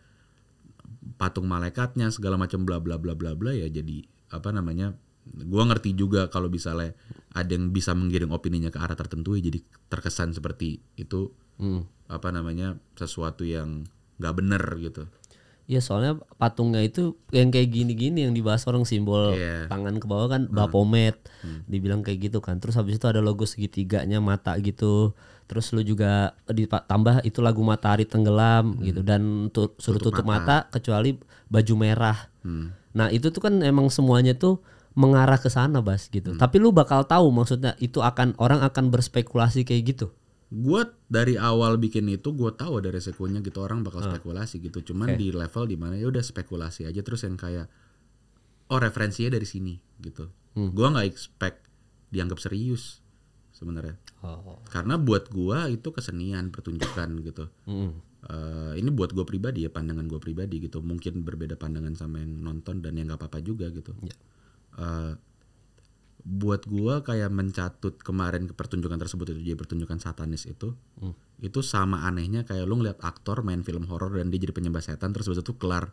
patung malaikatnya segala macam bla bla bla bla bla ya jadi apa namanya gua ngerti juga kalau misalnya ada yang bisa menggiring opininya ke arah tertentu ya jadi terkesan seperti itu hmm. apa namanya sesuatu yang nggak bener gitu Ya soalnya patungnya itu yang kayak gini-gini yang dibahas orang simbol yeah. tangan ke bawah kan hmm. bapomet hmm. dibilang kayak gitu kan. Terus habis itu ada logo segitiganya mata gitu. Terus lu juga ditambah itu lagu matahari tenggelam hmm. gitu dan tu, suruh tutup, tutup mata. mata kecuali baju merah. Hmm. Nah, itu tuh kan emang semuanya tuh mengarah ke sana, Bas gitu. Hmm. Tapi lu bakal tahu maksudnya itu akan orang akan berspekulasi kayak gitu gue dari awal bikin itu gue tahu dari resikonya gitu orang bakal ah. spekulasi gitu cuman okay. di level dimana ya udah spekulasi aja terus yang kayak oh referensinya dari sini gitu hmm. gue nggak expect dianggap serius sebenarnya oh. karena buat gue itu kesenian pertunjukan gitu hmm. uh, ini buat gue pribadi ya pandangan gue pribadi gitu mungkin berbeda pandangan sama yang nonton dan yang nggak apa-apa juga gitu yeah. Ya buat gua kayak mencatut kemarin ke pertunjukan tersebut itu jadi pertunjukan satanis itu hmm. itu sama anehnya kayak lu ngeliat aktor main film horor dan dia jadi penyembah setan terus habis itu kelar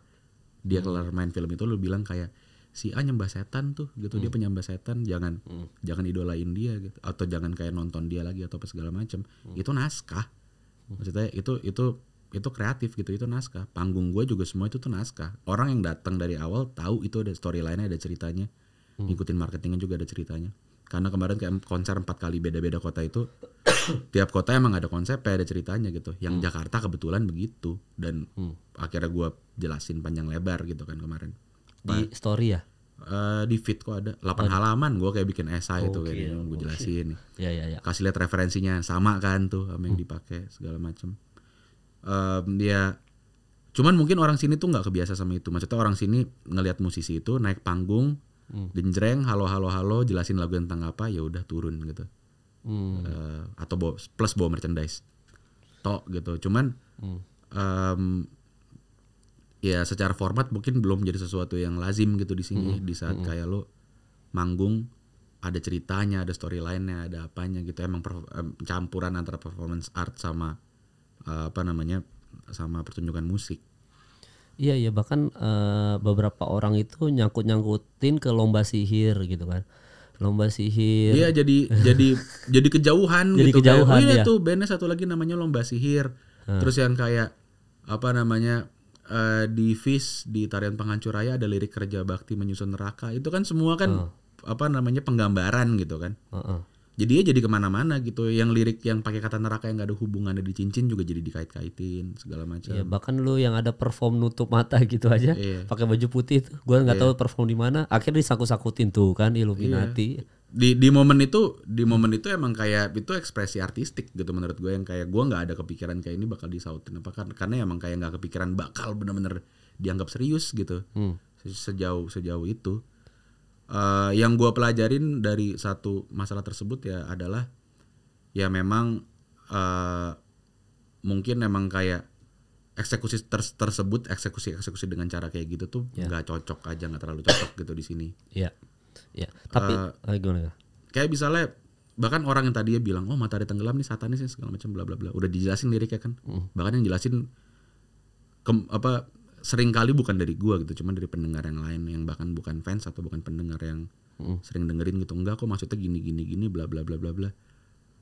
dia hmm. kelar main film itu lu bilang kayak si A nyembah setan tuh gitu hmm. dia penyembah setan jangan hmm. jangan idolain dia gitu atau jangan kayak nonton dia lagi atau apa segala macam hmm. itu naskah hmm. maksudnya itu itu itu kreatif gitu itu naskah panggung gue juga semua itu tuh naskah orang yang datang dari awal tahu itu ada storyline ada ceritanya hmm. ngikutin marketingnya juga ada ceritanya karena kemarin kayak konser empat kali beda-beda kota itu tiap kota emang ada ya ada ceritanya gitu yang hmm. Jakarta kebetulan begitu dan hmm. akhirnya gue jelasin panjang lebar gitu kan kemarin di nah, story ya Uh, di fit kok ada 8 oh, halaman gue kayak bikin esai okay, itu kayak gitu. gue oh, jelasin okay. ya, ya, ya. kasih lihat referensinya sama kan tuh sama yang hmm. dipakai segala macem um, ya cuman mungkin orang sini tuh nggak kebiasa sama itu maksudnya orang sini ngelihat musisi itu naik panggung hmm. genjreng halo halo halo jelasin lagu tentang apa ya udah turun gitu hmm. uh, atau bawa, plus bawa merchandise tok gitu cuman hmm. um, ya secara format mungkin belum jadi sesuatu yang lazim gitu di sini hmm. di saat hmm. kayak lo manggung ada ceritanya ada storylinenya ada apanya gitu emang campuran antara performance art sama uh, apa namanya sama pertunjukan musik Iya iya bahkan uh, beberapa orang itu nyangkut nyangkutin ke lomba sihir gitu kan lomba sihir. Iya jadi jadi jadi kejauhan jadi gitu. Kejauhan, kayak, oh iya ya. tuh bandnya satu lagi namanya lomba sihir. Hmm. Terus yang kayak apa namanya uh, di vis di tarian penghancur raya ada lirik kerja bakti menyusun neraka itu kan semua kan hmm. apa namanya penggambaran gitu kan. Hmm jadi ya jadi kemana-mana gitu yang lirik yang pakai kata neraka yang gak ada hubungannya di cincin juga jadi dikait-kaitin segala macam ya, bahkan lu yang ada perform nutup mata gitu aja yeah. pakai baju putih tuh gue nggak yeah. tahu perform di mana akhirnya disangkut-sangkutin tuh kan Illuminati yeah. di di momen itu di momen itu emang kayak itu ekspresi artistik gitu menurut gue yang kayak gue nggak ada kepikiran kayak ini bakal disautin apa karena karena emang kayak nggak kepikiran bakal bener-bener dianggap serius gitu hmm. sejauh sejauh itu uh, yang gue pelajarin dari satu masalah tersebut ya adalah ya memang uh, mungkin memang kayak eksekusi ter tersebut eksekusi eksekusi dengan cara kayak gitu tuh ya. nggak yeah. cocok aja nggak terlalu cocok gitu di sini. Iya, yeah. iya. Yeah. Tapi uh, gimana? Kayak misalnya bahkan orang yang tadi ya bilang oh matahari tenggelam nih satanis segala macam bla bla bla udah dijelasin liriknya kan mm. bahkan yang jelasin ke, apa sering kali bukan dari gua gitu, cuman dari pendengar yang lain yang bahkan bukan fans atau bukan pendengar yang mm. sering dengerin gitu. Enggak kok maksudnya gini gini gini bla bla bla bla bla.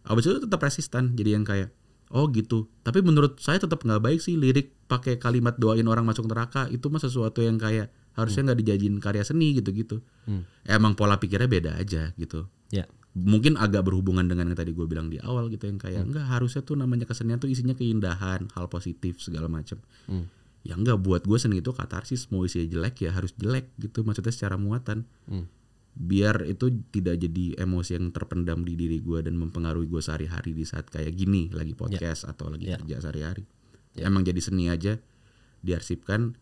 Abis itu tetap resisten, jadi yang kayak oh gitu. Tapi menurut saya tetap nggak baik sih lirik pakai kalimat doain orang masuk neraka itu mah sesuatu yang kayak harusnya mm. nggak hmm. dijajin karya seni gitu-gitu. Hmm. Emang pola pikirnya beda aja gitu. Yeah mungkin agak berhubungan dengan yang tadi gue bilang di awal gitu yang kayak hmm. enggak harusnya tuh namanya kesenian tuh isinya keindahan hal positif segala macam hmm ya enggak buat gue seni itu katarsis mau isinya jelek ya harus jelek gitu maksudnya secara muatan hmm. biar itu tidak jadi emosi yang terpendam di diri gue dan mempengaruhi gue sehari-hari di saat kayak gini lagi ya. podcast yeah. atau lagi yeah. kerja sehari-hari yeah. emang jadi seni aja diarsipkan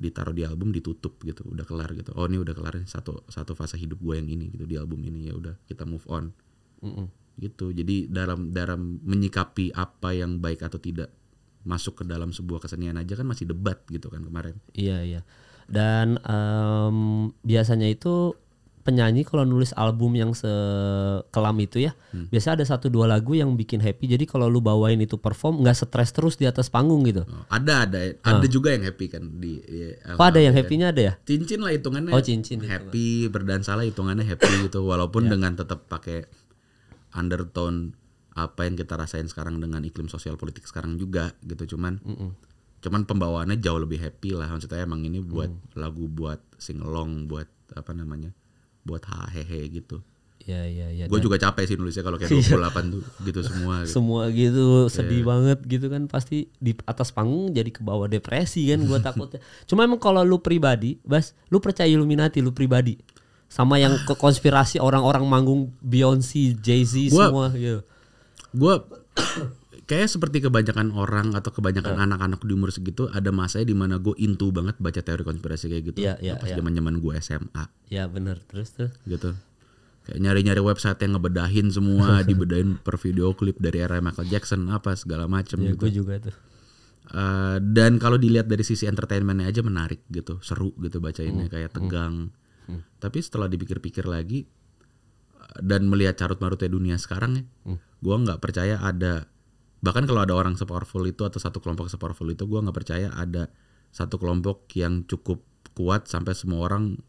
ditaruh di album ditutup gitu udah kelar gitu oh ini udah kelar satu satu fase hidup gue yang ini gitu di album ini ya udah kita move on mm -mm. gitu jadi dalam dalam menyikapi apa yang baik atau tidak masuk ke dalam sebuah kesenian aja kan masih debat gitu kan kemarin. Iya iya. Dan um, biasanya itu penyanyi kalau nulis album yang sekelam itu ya, hmm. biasa ada satu dua lagu yang bikin happy. Jadi kalau lu bawain itu perform nggak stres terus di atas panggung gitu. Oh, ada ada ada ah. juga yang happy kan di. di oh, ada yang happynya ada ya? Cincin lah hitungannya. Oh cincin. Happy berdansa lah hitungannya happy gitu. Walaupun yeah. dengan tetap pakai undertone apa yang kita rasain sekarang dengan iklim sosial politik sekarang juga gitu cuman mm -mm. cuman pembawaannya jauh lebih happy lah maksudnya emang ini buat mm. lagu buat sing long buat apa namanya buat hahehe gitu ya ya ya Gue juga capek sih nulisnya kalau kayak 28 iya. tuh gitu semua. Gitu. Semua gitu sedih yeah. banget gitu kan pasti di atas panggung jadi ke bawah depresi kan gue takutnya. Cuma emang kalau lu pribadi, Bas, lu percaya Illuminati lu pribadi sama yang ke konspirasi orang-orang manggung Beyonce, Jay Z gua, semua gitu gue kayak seperti kebanyakan orang atau kebanyakan iya. anak-anak di umur segitu ada masanya di mana gue intu banget baca teori konspirasi kayak gitu yeah, yeah, pas iya. zaman yeah. zaman gue SMA ya yeah, benar terus tuh gitu kayak nyari-nyari website yang ngebedahin semua dibedahin per video klip dari era Michael Jackson apa segala macam Yeah, gitu gue juga tuh Uh, dan kalau dilihat dari sisi entertainmentnya aja menarik gitu, seru gitu bacainnya mm, kayak hmm. tegang. Mm, Tapi setelah dipikir-pikir lagi eh, dan melihat carut marutnya dunia sekarang ya, Mm gue nggak percaya ada bahkan kalau ada orang sepowerful itu atau satu kelompok sepowerful itu gue nggak percaya ada satu kelompok yang cukup kuat sampai semua orang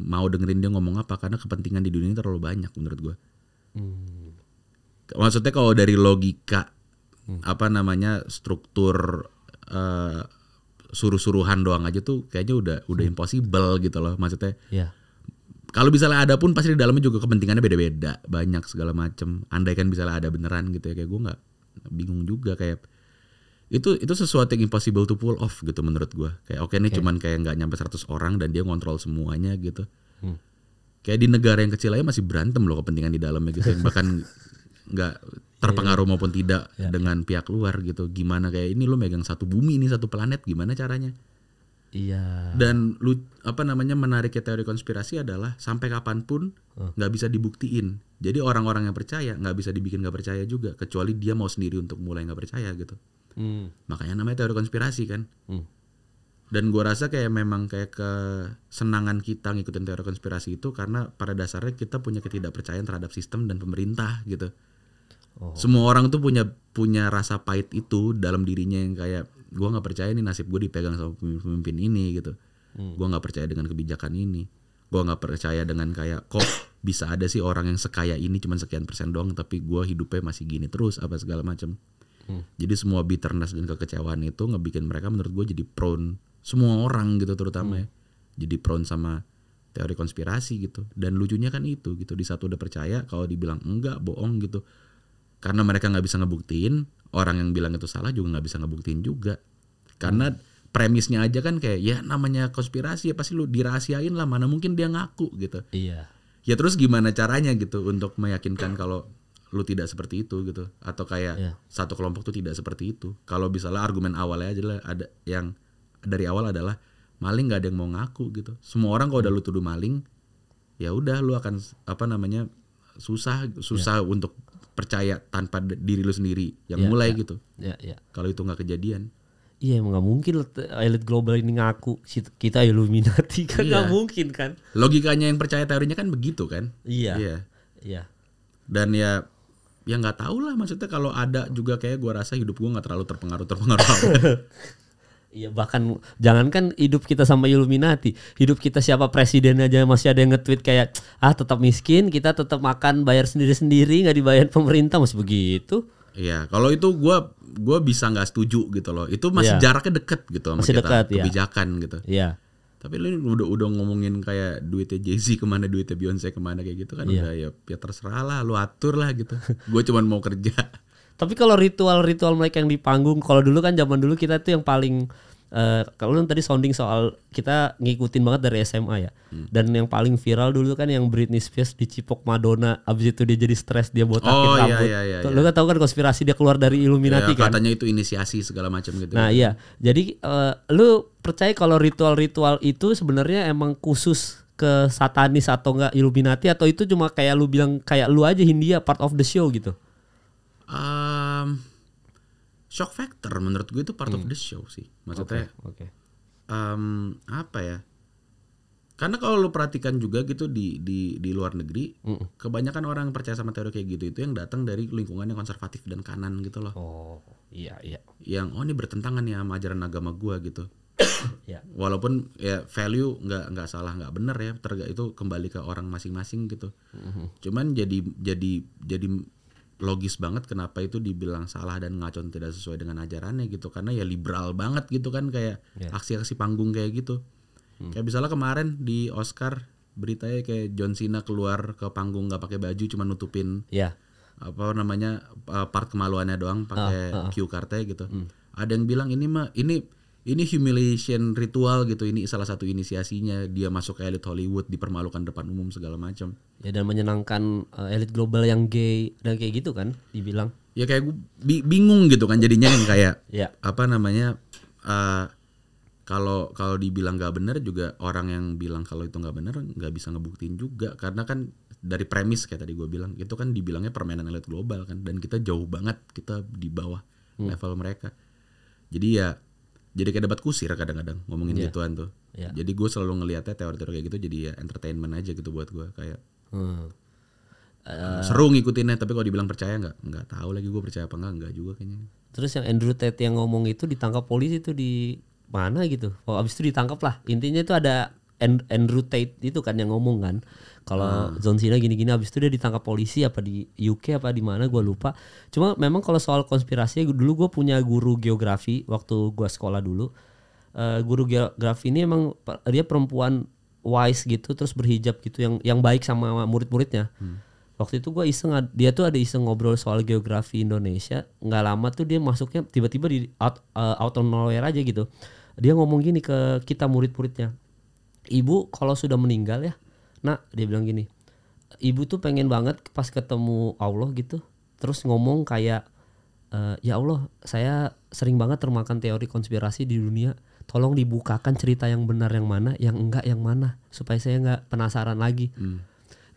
mau dengerin dia ngomong apa karena kepentingan di dunia ini terlalu banyak menurut gue hmm. maksudnya kalau dari logika hmm. apa namanya struktur uh, suruh-suruhan doang aja tuh kayaknya udah udah hmm. impossible gitu loh maksudnya yeah kalau misalnya ada pun pasti di dalamnya juga kepentingannya beda-beda banyak segala macam. andai kan misalnya ada beneran gitu ya kayak gue nggak bingung juga kayak itu itu sesuatu yang impossible to pull off gitu menurut gue kayak oke okay, ini okay. cuman kayak nggak nyampe 100 orang dan dia ngontrol semuanya gitu hmm. kayak di negara yang kecil aja masih berantem loh kepentingan di dalamnya gitu yang bahkan nggak terpengaruh iya. maupun tidak yeah. Iya. dengan pihak luar gitu gimana kayak ini lo megang satu bumi ini satu planet gimana caranya Iya. Dan lu apa namanya menariknya teori konspirasi adalah sampai kapanpun nggak hmm. bisa dibuktiin. Jadi orang-orang yang percaya nggak bisa dibikin nggak percaya juga, kecuali dia mau sendiri untuk mulai nggak percaya gitu. Hmm. Makanya namanya teori konspirasi kan. Hmm. Dan gua rasa kayak memang kayak kesenangan kita ngikutin teori konspirasi itu karena pada dasarnya kita punya ketidakpercayaan terhadap sistem dan pemerintah gitu. Oh. Semua orang tuh punya punya rasa pahit itu dalam dirinya yang kayak gue nggak percaya nih nasib gue dipegang sama pemimpin ini gitu hmm. gue nggak percaya dengan kebijakan ini gue nggak percaya dengan kayak kok bisa ada sih orang yang sekaya ini cuman sekian persen doang tapi gue hidupnya masih gini terus apa segala macam hmm. jadi semua bitterness dan kekecewaan itu ngebikin mereka menurut gue jadi prone semua orang gitu terutama ya, hmm. ya jadi prone sama teori konspirasi gitu dan lucunya kan itu gitu di satu udah percaya kalau dibilang enggak bohong gitu karena mereka nggak bisa ngebuktiin orang yang bilang itu salah juga nggak bisa ngebuktiin juga karena premisnya aja kan kayak ya namanya konspirasi ya pasti lu dirahasiain lah mana mungkin dia ngaku gitu iya ya terus gimana caranya gitu untuk meyakinkan kalau lu tidak seperti itu gitu atau kayak iya. satu kelompok tuh tidak seperti itu kalau misalnya argumen awalnya aja lah ada yang dari awal adalah maling nggak ada yang mau ngaku gitu semua orang kalau udah lu tuduh maling ya udah lu akan apa namanya susah susah yeah. untuk percaya tanpa diri lu sendiri yang yeah, mulai yeah. gitu. yeah, Yeah. Kalau itu nggak kejadian. Iya emang nggak mungkin elit global ini ngaku kita Illuminati kan nggak iya. mungkin kan. Logikanya yang percaya teorinya kan begitu kan. Iya. Iya. Yeah. Dan ya ya nggak tahu lah maksudnya kalau ada juga kayak gua rasa hidup gua nggak terlalu terpengaruh terpengaruh. Iya bahkan jangankan hidup kita sama Illuminati, hidup kita siapa presiden aja masih ada yang nge-tweet kayak ah tetap miskin, kita tetap makan bayar sendiri-sendiri nggak dibayar pemerintah masih begitu. Iya, kalau itu gua gua bisa nggak setuju gitu loh. Itu masih ya. jaraknya deket gitu sama masih kita dekat, iya. kebijakan ya. gitu. Iya. Tapi lu udah udah ngomongin kayak duitnya Jay-Z kemana, duitnya Beyonce kemana kayak gitu kan ya. udah ya, ya terserah lah, lu atur lah gitu. gue cuman mau kerja. Tapi kalau ritual-ritual mereka yang di panggung, kalau dulu kan zaman dulu kita tuh yang paling uh, kalau tadi sounding soal kita ngikutin banget dari SMA ya. Hmm. Dan yang paling viral dulu kan yang Britney Spears dicipok Madonna, abis itu dia jadi stres dia botakin oh, iya, rambut. Iya, iya, iya, Lu kan tahu kan konspirasi dia keluar dari Illuminati iya, kan. Katanya itu inisiasi segala macam gitu. Nah, iya. Jadi uh, lu percaya kalau ritual-ritual itu sebenarnya emang khusus ke satanis atau enggak Illuminati atau itu cuma kayak lu bilang kayak lu aja Hindia part of the show gitu um, shock factor menurut gue itu part hmm. of the show sih maksudnya okay, okay. Um, apa ya karena kalau lo perhatikan juga gitu di di di luar negeri mm. kebanyakan orang yang percaya sama teori kayak gitu itu yang datang dari lingkungan yang konservatif dan kanan gitu loh oh iya iya yang oh ini bertentangan ya sama ajaran agama gua gitu yeah. walaupun ya value nggak nggak salah nggak benar ya terga itu kembali ke orang masing-masing gitu mm -hmm. cuman jadi jadi jadi logis banget kenapa itu dibilang salah dan ngaco tidak sesuai dengan ajarannya gitu karena ya liberal banget gitu kan kayak yeah. aksi-aksi panggung kayak gitu hmm. kayak misalnya kemarin di Oscar beritanya kayak John Cena keluar ke panggung nggak pakai baju cuma nutupin yeah. apa namanya eh, part kemaluannya doang pakai uh, uh, uh. cue cardnya gitu hmm. ada yang bilang ini mah ini ini humiliation ritual gitu ini salah satu inisiasinya dia masuk ke elit Hollywood dipermalukan depan umum segala macam ya dan menyenangkan uh, elit global yang gay dan kayak gitu kan dibilang ya kayak gue bingung gitu kan jadinya yang kayak ya. apa namanya eh, kalau uh, kalau dibilang nggak bener juga orang yang bilang kalau itu nggak bener nggak bisa ngebuktiin juga karena kan dari premis kayak tadi gue bilang itu kan dibilangnya permainan elit global kan dan kita jauh banget kita di bawah hmm. level mereka jadi ya jadi kayak debat kusir kadang-kadang ngomongin yeah. gituan tuh. Yeah. Jadi gue selalu ngelihatnya teori-teori kayak gitu jadi ya entertainment aja gitu buat gue kayak. Hmm. Uh, seru ngikutinnya tapi kalau dibilang percaya nggak nggak tahu lagi gue percaya apa nggak nggak juga kayaknya. Terus yang Andrew Tate yang ngomong itu ditangkap polisi itu di mana gitu. Oh abis itu ditangkap lah. Intinya itu ada Andrew Tate itu kan yang ngomong kan. Kalau hmm. John Cena gini-gini abis itu dia ditangkap polisi apa di UK apa di mana gue lupa. Cuma memang kalau soal konspirasi dulu gue punya guru geografi waktu gue sekolah dulu. Uh, guru geografi ini emang dia perempuan wise gitu terus berhijab gitu yang yang baik sama murid-muridnya. Hmm. Waktu itu gue iseng dia tuh ada iseng ngobrol soal geografi Indonesia. Nggak lama tuh dia masuknya tiba-tiba di out, uh, out of nowhere aja gitu. Dia ngomong gini ke kita murid-muridnya. Ibu kalau sudah meninggal ya Nah dia bilang gini, ibu tuh pengen banget pas ketemu Allah gitu, terus ngomong kayak e, ya Allah saya sering banget termakan teori konspirasi di dunia tolong dibukakan cerita yang benar yang mana yang enggak yang mana supaya saya enggak penasaran lagi hmm.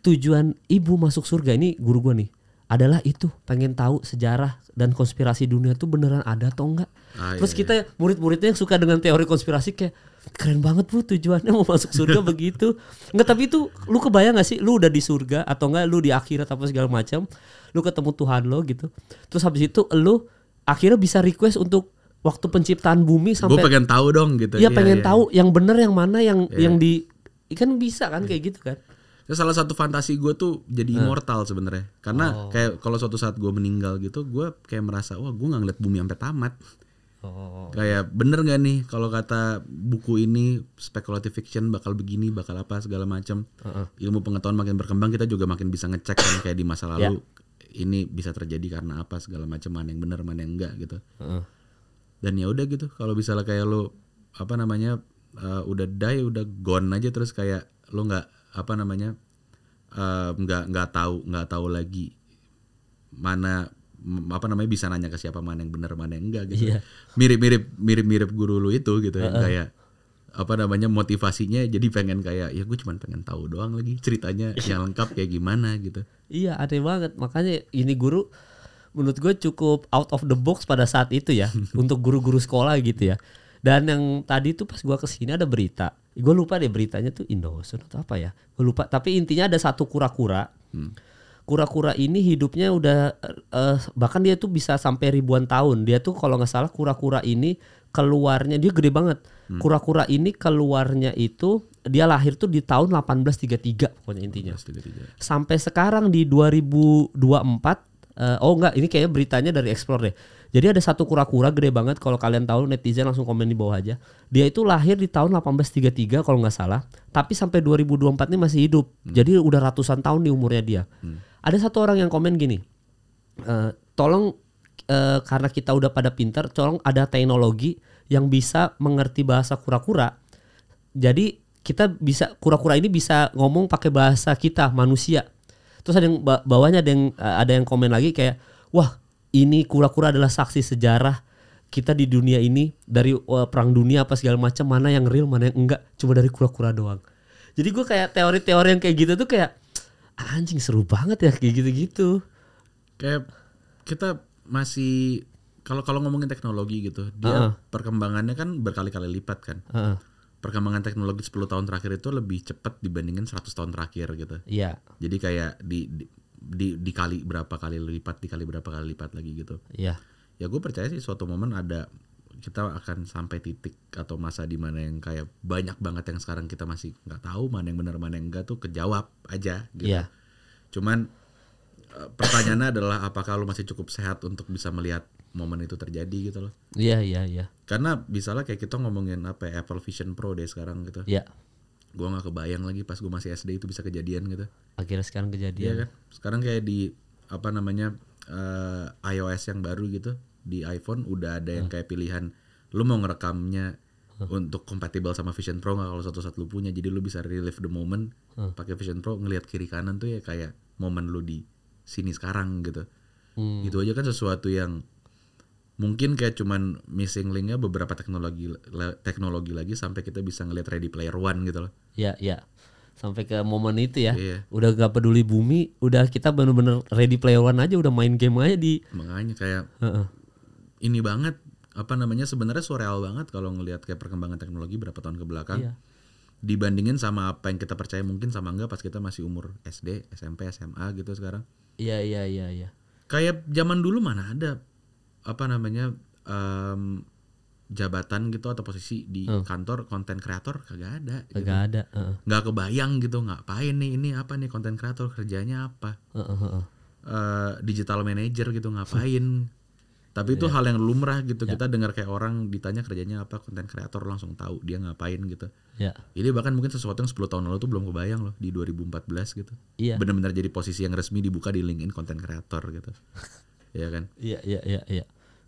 tujuan ibu masuk surga ini guru gue nih adalah itu pengen tahu sejarah dan konspirasi dunia tuh beneran ada atau enggak ah, terus iya. iya. kita murid-muridnya yang suka dengan teori konspirasi kayak keren banget bu tujuannya mau masuk surga begitu nggak tapi itu lu kebayang gak sih lu udah di surga atau enggak lu di akhirat apa segala macam lu ketemu Tuhan lo gitu terus habis itu lu akhirnya bisa request untuk waktu penciptaan bumi sampai gue pengen tahu dong gitu iya ya, pengen ya. tahu yang bener yang mana yang ya. yang di kan bisa kan ya. kayak gitu kan ya, salah satu fantasi gue tuh jadi immortal hmm. sebenarnya karena oh. kayak kalau suatu saat gue meninggal gitu gue kayak merasa wah gue nggak ngeliat bumi sampai tamat Oh. Kayak bener gak nih kalau kata buku ini speculative fiction bakal begini, bakal apa segala macam. Uh-uh. Ilmu pengetahuan makin berkembang kita juga makin bisa ngecek kan kayak di masa ya. lalu yeah. ini bisa terjadi karena apa segala macam mana yang bener mana yang enggak gitu. uh Dan ya udah gitu kalau misalnya kayak lo apa namanya uh, udah die udah gone aja terus kayak lo nggak apa namanya eh, nggak uh, nggak tahu nggak tahu lagi mana apa namanya bisa nanya ke siapa mana yang benar mana yang enggak gitu. Iya. Mirip-mirip mirip-mirip guru lu itu gitu uh -uh. kayak apa namanya motivasinya jadi pengen kayak ya gue cuma pengen tahu doang lagi ceritanya iya. yang lengkap kayak gimana gitu. Iya, aneh banget. Makanya ini guru menurut gue cukup out of the box pada saat itu ya untuk guru-guru sekolah gitu ya. Dan yang tadi tuh pas gue kesini ada berita. Gue lupa deh beritanya tuh Indosun atau apa ya. Gue lupa. Tapi intinya ada satu kura-kura. Hmm kura-kura ini hidupnya udah uh, bahkan dia tuh bisa sampai ribuan tahun. Dia tuh kalau nggak salah kura-kura ini keluarnya dia gede banget. Hmm. Kura-kura ini keluarnya itu dia lahir tuh di tahun 1833 pokoknya intinya. 1833. Sampai sekarang di 2024 uh, oh enggak ini kayaknya beritanya dari Explore deh. Jadi ada satu kura-kura gede banget kalau kalian tahu netizen langsung komen di bawah aja. Dia itu lahir di tahun 1833 kalau nggak salah, tapi sampai 2024 ini masih hidup. Hmm. Jadi udah ratusan tahun di umurnya dia. Hmm. Ada satu orang yang komen gini, Uh, tolong uh, karena kita udah pada pinter, tolong ada teknologi yang bisa mengerti bahasa kura-kura. Jadi kita bisa kura-kura ini bisa ngomong pakai bahasa kita manusia Terus ada yang bawahnya ada yang eh, ada yang komen lagi kayak wah ini kura-kura adalah saksi sejarah kita di dunia ini dari eh, perang dunia apa segala macam mana yang real mana yang enggak cuma dari kura-kura doang. Jadi gue kayak teori-teori yang kayak gitu tuh kayak ah, anjing seru banget ya kayak gitu-gitu. Kayak kita masih kalau kalau ngomongin teknologi gitu, dia uh -uh. perkembangannya kan berkali-kali lipat kan. Uh -uh perkembangan teknologi 10 tahun terakhir itu lebih cepat dibandingkan 100 tahun terakhir gitu. Iya. Jadi kayak di, di di berapa kali lipat dikali berapa kali lipat lagi gitu. Iya. Ya gue percaya sih suatu momen ada kita akan sampai titik atau masa di mana yang kayak banyak banget yang sekarang kita masih nggak tahu mana yang benar mana yang enggak tuh kejawab aja gitu. Iya. Cuman eh, pertanyaannya adalah apakah lu masih cukup sehat untuk bisa melihat momen itu terjadi gitu loh. Iya, iya, iya. Karena bisalah kayak kita ngomongin apa ya, Apple Vision Pro deh sekarang gitu. Iya. Gua nggak kebayang lagi pas gua masih SD itu bisa kejadian gitu. Akhirnya sekarang kejadian. Iya kan? Sekarang kayak di apa namanya uh, iOS yang baru gitu di iPhone udah ada yang kayak pilihan lu mau ngerekamnya Huh. untuk kompatibel sama Vision Pro nggak kalau satu-satu lu punya jadi lu bisa relive the moment huh. pakai Vision Pro ngelihat kiri kanan tuh ya kayak momen lu di sini sekarang gitu hmm. itu aja kan sesuatu yang mungkin kayak cuman missing linknya beberapa teknologi teknologi lagi sampai kita bisa ngelihat Ready Player One gitu loh. Iya iya sampai ke momen itu ya. Iya. Udah gak peduli bumi, udah kita bener-bener Ready Player One aja udah main game aja di. Makanya kayak uh-uh. ini banget apa namanya sebenarnya surreal banget kalau ngelihat kayak perkembangan teknologi berapa tahun ke belakang. Iya. Dibandingin sama apa yang kita percaya mungkin sama enggak pas kita masih umur SD, SMP, SMA gitu sekarang. Iya iya iya iya. Kayak zaman dulu mana ada apa namanya um, jabatan gitu atau posisi di uh. kantor konten kreator kagak ada gitu. kagak ada uh. nggak kebayang gitu ngapain nih ini apa nih konten kreator kerjanya apa uh, uh, uh. Uh, digital manager gitu ngapain tapi itu yeah. hal yang lumrah gitu yeah. kita dengar kayak orang ditanya kerjanya apa konten kreator langsung tahu dia ngapain gitu yeah. ini bahkan mungkin sesuatu yang 10 tahun lalu tuh belum kebayang loh di 2014 gitu yeah. benar-benar jadi posisi yang resmi dibuka di LinkedIn konten kreator gitu ya kan iya iya iya iya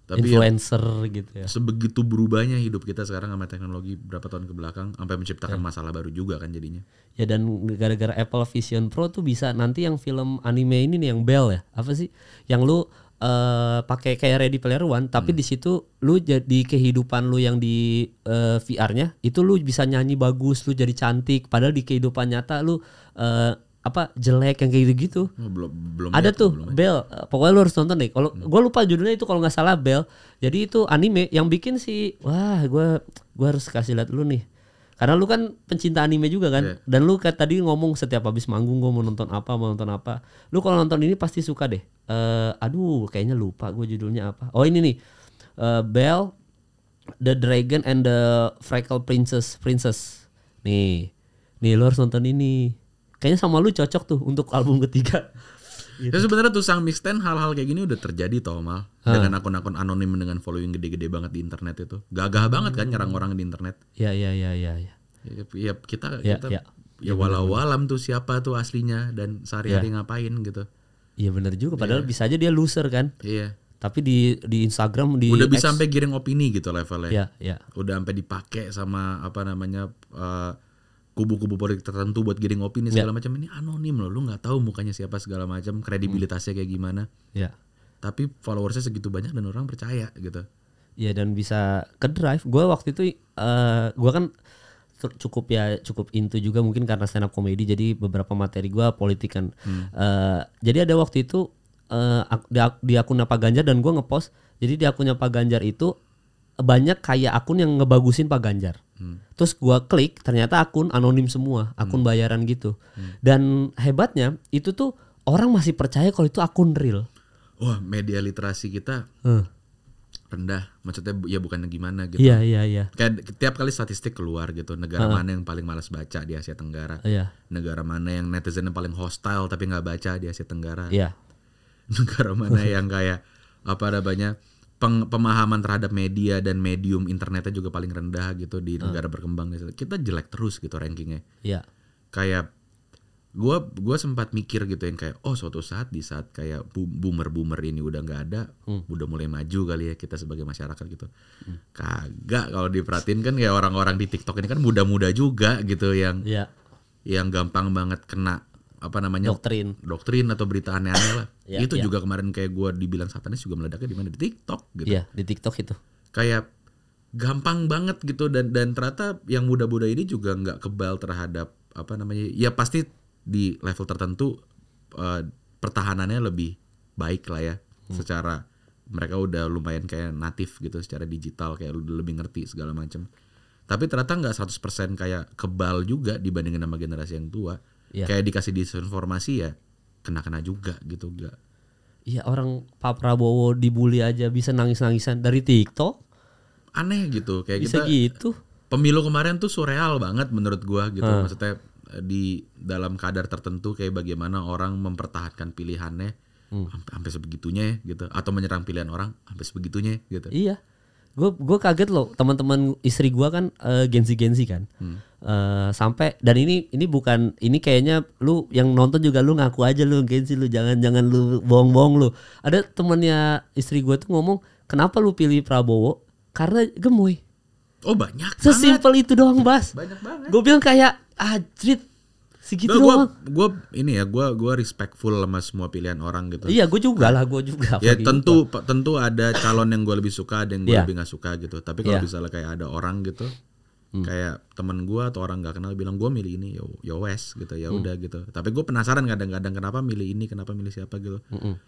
tapi ya, influencer ya, gitu ya. Sebegitu berubahnya hidup kita sekarang sama teknologi berapa tahun ke belakang sampai menciptakan ya. masalah baru juga kan jadinya. Ya dan gara-gara Apple Vision Pro tuh bisa nanti yang film anime ini nih yang Bell ya. Apa sih? Yang lu uh, pakai kayak Ready Player One tapi hmm. di situ lu jadi kehidupan lu yang di uh, eh, VR-nya itu lu bisa nyanyi bagus, lu jadi cantik padahal di kehidupan nyata lu uh, apa jelek yang kayak gitu-gitu. Oh, belum, belum ada tuh belum Bell. Eh, pokoknya lu harus nonton deh. Kalau hmm. gue lupa judulnya itu kalau nggak salah Bell. Jadi itu anime yang bikin si wah gue gue harus kasih lihat lu nih. Karena lu kan pencinta anime juga kan. Yeah. Dan lu kayak tadi ngomong setiap habis manggung gue mau nonton apa, mau nonton apa. Lu kalau nonton ini pasti suka deh. Uh, aduh, kayaknya lupa gue judulnya apa. Oh, ini nih. Uh, eh, Bell The Dragon and the Freckle Princess Princess. Nih. Nih lu harus nonton ini kayaknya sama lu cocok tuh untuk album ketiga gitu. Ya sebenarnya tuh sang mixten hal-hal kayak gini udah terjadi tau mal ha. dengan akun-akun anonim dengan following gede-gede banget di internet itu gagah banget kan nyerang orang di internet. Iya iya iya iya. iya. iya ya. ya kita ya, kita ya, ya, walau walam tuh siapa tuh aslinya dan sehari-hari ya. ngapain gitu. Iya benar juga padahal ya. bisa aja dia loser kan. Iya. Tapi di di Instagram di udah bisa sampai giring opini gitu levelnya. Iya iya. Udah sampai dipakai sama apa namanya uh, kubu-kubu politik tertentu buat giring opini segala yeah. macam ini anonim loh, lu nggak tahu mukanya siapa segala macam, kredibilitasnya kayak gimana. Yeah. Tapi followersnya segitu banyak dan orang percaya gitu. Iya yeah, dan bisa ke drive. Gue waktu itu, uh, eh, gue kan cukup ya cukup into juga mungkin karena stand up comedy jadi beberapa materi gue politik kan. Hmm. Uh, jadi ada waktu itu uh, di akun apa Ganjar dan gue ngepost. Jadi di akunnya Pak Ganjar itu banyak kayak akun yang ngebagusin Pak Ganjar. Hmm. Terus gua klik, ternyata akun anonim semua, akun hmm. bayaran gitu. Hmm. Dan hebatnya itu tuh orang masih percaya kalau itu akun real. Wah, media literasi kita hmm. rendah. Maksudnya ya bukan gimana gitu. Iya, iya, iya. Kayak tiap kali statistik keluar gitu, negara hmm. mana yang paling malas baca di Asia Tenggara. Iya. Negara mana yang netizen yang paling hostile tapi nggak baca di Asia Tenggara. Iya. Negara mana yang kayak apa namanya? peng, pemahaman terhadap media dan medium internetnya juga paling rendah gitu di hmm. negara berkembang kita jelek terus gitu rankingnya yeah. kayak gua gua sempat mikir gitu yang kayak oh suatu saat di saat kayak boomer boomer ini udah nggak ada hmm. udah mulai maju kali ya kita sebagai masyarakat gitu hmm. kagak kalau diperhatiin kan kayak orang-orang di TikTok ini kan muda-muda juga gitu yang yeah. yang gampang banget kena apa namanya doktrin doktrin atau berita aneh-aneh lah ya, itu ya. juga kemarin kayak gue dibilang satanis juga meledaknya di mana di TikTok gitu iya, di TikTok itu kayak gampang banget gitu dan dan ternyata yang muda-muda ini juga nggak kebal terhadap apa namanya ya pasti di level tertentu uh, pertahanannya lebih baik lah ya hmm. secara mereka udah lumayan kayak natif gitu secara digital kayak udah lebih ngerti segala macam tapi ternyata nggak 100% kayak kebal juga dibandingin sama generasi yang tua yeah. kayak dikasih disinformasi ya kena-kena juga gitu gak Iya orang Pak Prabowo dibully aja bisa nangis-nangisan dari TikTok. Aneh gitu kayak bisa kita, gitu. Pemilu kemarin tuh surreal banget menurut gua gitu. Hmm. Maksudnya eh, di dalam kadar tertentu kayak bagaimana orang mempertahankan pilihannya hmm. sebegitunya ya gitu atau menyerang pilihan orang sampai sebegitunya gitu. Iya gue gue kaget loh teman-teman istri gue kan uh, eh, gensi gengsi kan hmm. uh, sampai dan ini ini bukan ini kayaknya lu yang nonton juga lu ngaku aja lu gensi lu jangan jangan lu bohong-bohong lu ada temennya istri gue tuh ngomong kenapa lu pilih Prabowo karena gemoy oh banyak sesimpel itu doang bas banyak banget gue bilang kayak ajrit ah, segitu gua, doang. Gue ini ya, gue gue respectful sama semua pilihan orang gitu. Iya, gue juga nah, lah, gue juga. Ya tentu gua. Gitu. tentu ada calon yang gue lebih suka, ada yang gue yeah. lebih gak suka gitu. Tapi kalau yeah. misalnya kayak ada orang gitu, hmm. kayak teman gue atau orang gak kenal bilang gue milih ini, yo yo wes gitu, ya hmm. udah hmm. gitu. Tapi gue penasaran kadang-kadang kenapa milih ini, kenapa milih siapa gitu. Hmm.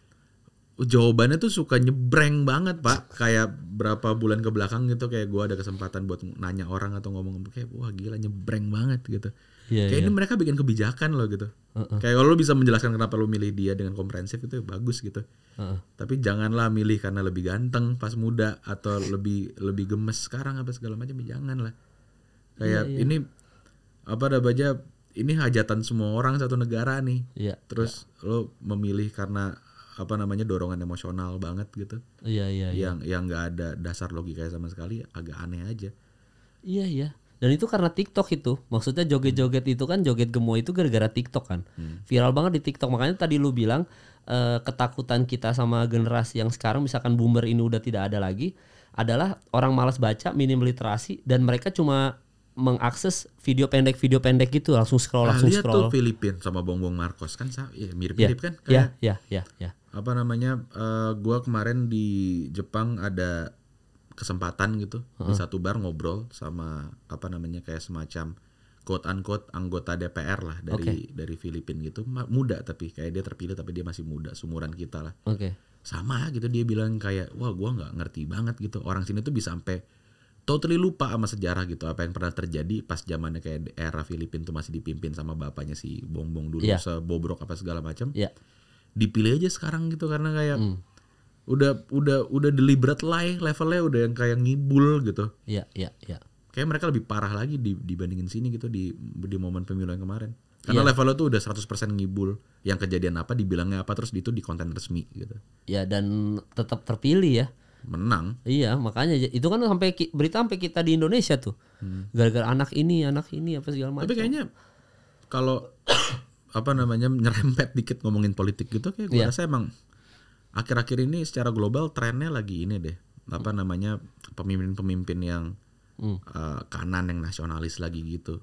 Jawabannya tuh suka nyebreng banget pak, kayak berapa bulan ke belakang gitu kayak gue ada kesempatan buat nanya orang atau ngomong kayak wah gila nyebreng banget gitu yeah, kayak yeah. ini mereka bikin kebijakan loh gitu uh-uh. kayak kalau lo bisa menjelaskan kenapa lo milih dia dengan komprehensif itu ya bagus gitu uh-uh. tapi janganlah milih karena lebih ganteng pas muda atau lebih lebih gemes sekarang apa segala macam ya janganlah. kayak yeah, yeah. ini apa ada baca ini hajatan semua orang satu negara nih yeah, terus yeah. lo memilih karena apa namanya dorongan emosional banget gitu. Iya iya. iya. Yang yeah. yang nggak ada dasar logika sama sekali agak aneh aja. Iya iya. Dan itu karena TikTok itu. Maksudnya joget-joget itu kan joget gemoy itu gara-gara TikTok kan. Hmm. Viral banget di TikTok. Makanya tadi lu bilang uh, ketakutan kita sama generasi yang sekarang misalkan boomer ini udah tidak ada lagi adalah orang malas baca, minim literasi dan mereka cuma mengakses video pendek video pendek gitu langsung scroll nah, langsung scroll. Lihat tuh Filipin sama Bongbong Marcos kan mirip iya, mirip-mirip yeah. kan? Iya, iya, iya, iya. Apa namanya? Uh, gua kemarin di Jepang ada kesempatan gitu hmm. di satu bar ngobrol sama apa namanya kayak semacam quote unquote anggota DPR lah dari okay. dari Filipina gitu muda tapi kayak dia terpilih tapi dia masih muda sumuran kita lah okay. sama gitu dia bilang kayak wah gue nggak ngerti banget gitu orang sini tuh bisa sampai totally lupa sama sejarah gitu apa yang pernah terjadi pas zamannya kayak era Filipina tuh masih dipimpin sama bapaknya si Bongbong dulu yeah. sebobrok apa segala macam yeah. dipilih aja sekarang gitu karena kayak mm udah udah udah deliberate lie ya, levelnya udah yang kayak ngibul gitu. Iya, iya, iya. Kayak mereka lebih parah lagi dibandingin sini gitu di di momen pemilu yang kemarin. Karena yeah. levelnya tuh udah 100% ngibul. Yang kejadian apa dibilangnya apa terus itu di konten resmi gitu. Ya dan tetap terpilih ya. Menang. Iya, makanya itu kan sampai berita sampai kita di Indonesia tuh. gara hmm. Gara-gara anak ini, anak ini apa segala macam. Tapi kayaknya kalau apa namanya nyerempet dikit ngomongin politik gitu kayak gue yeah. rasa emang akhir-akhir ini secara global trennya lagi ini deh apa namanya pemimpin-pemimpin yang hmm. uh, kanan yang nasionalis lagi gitu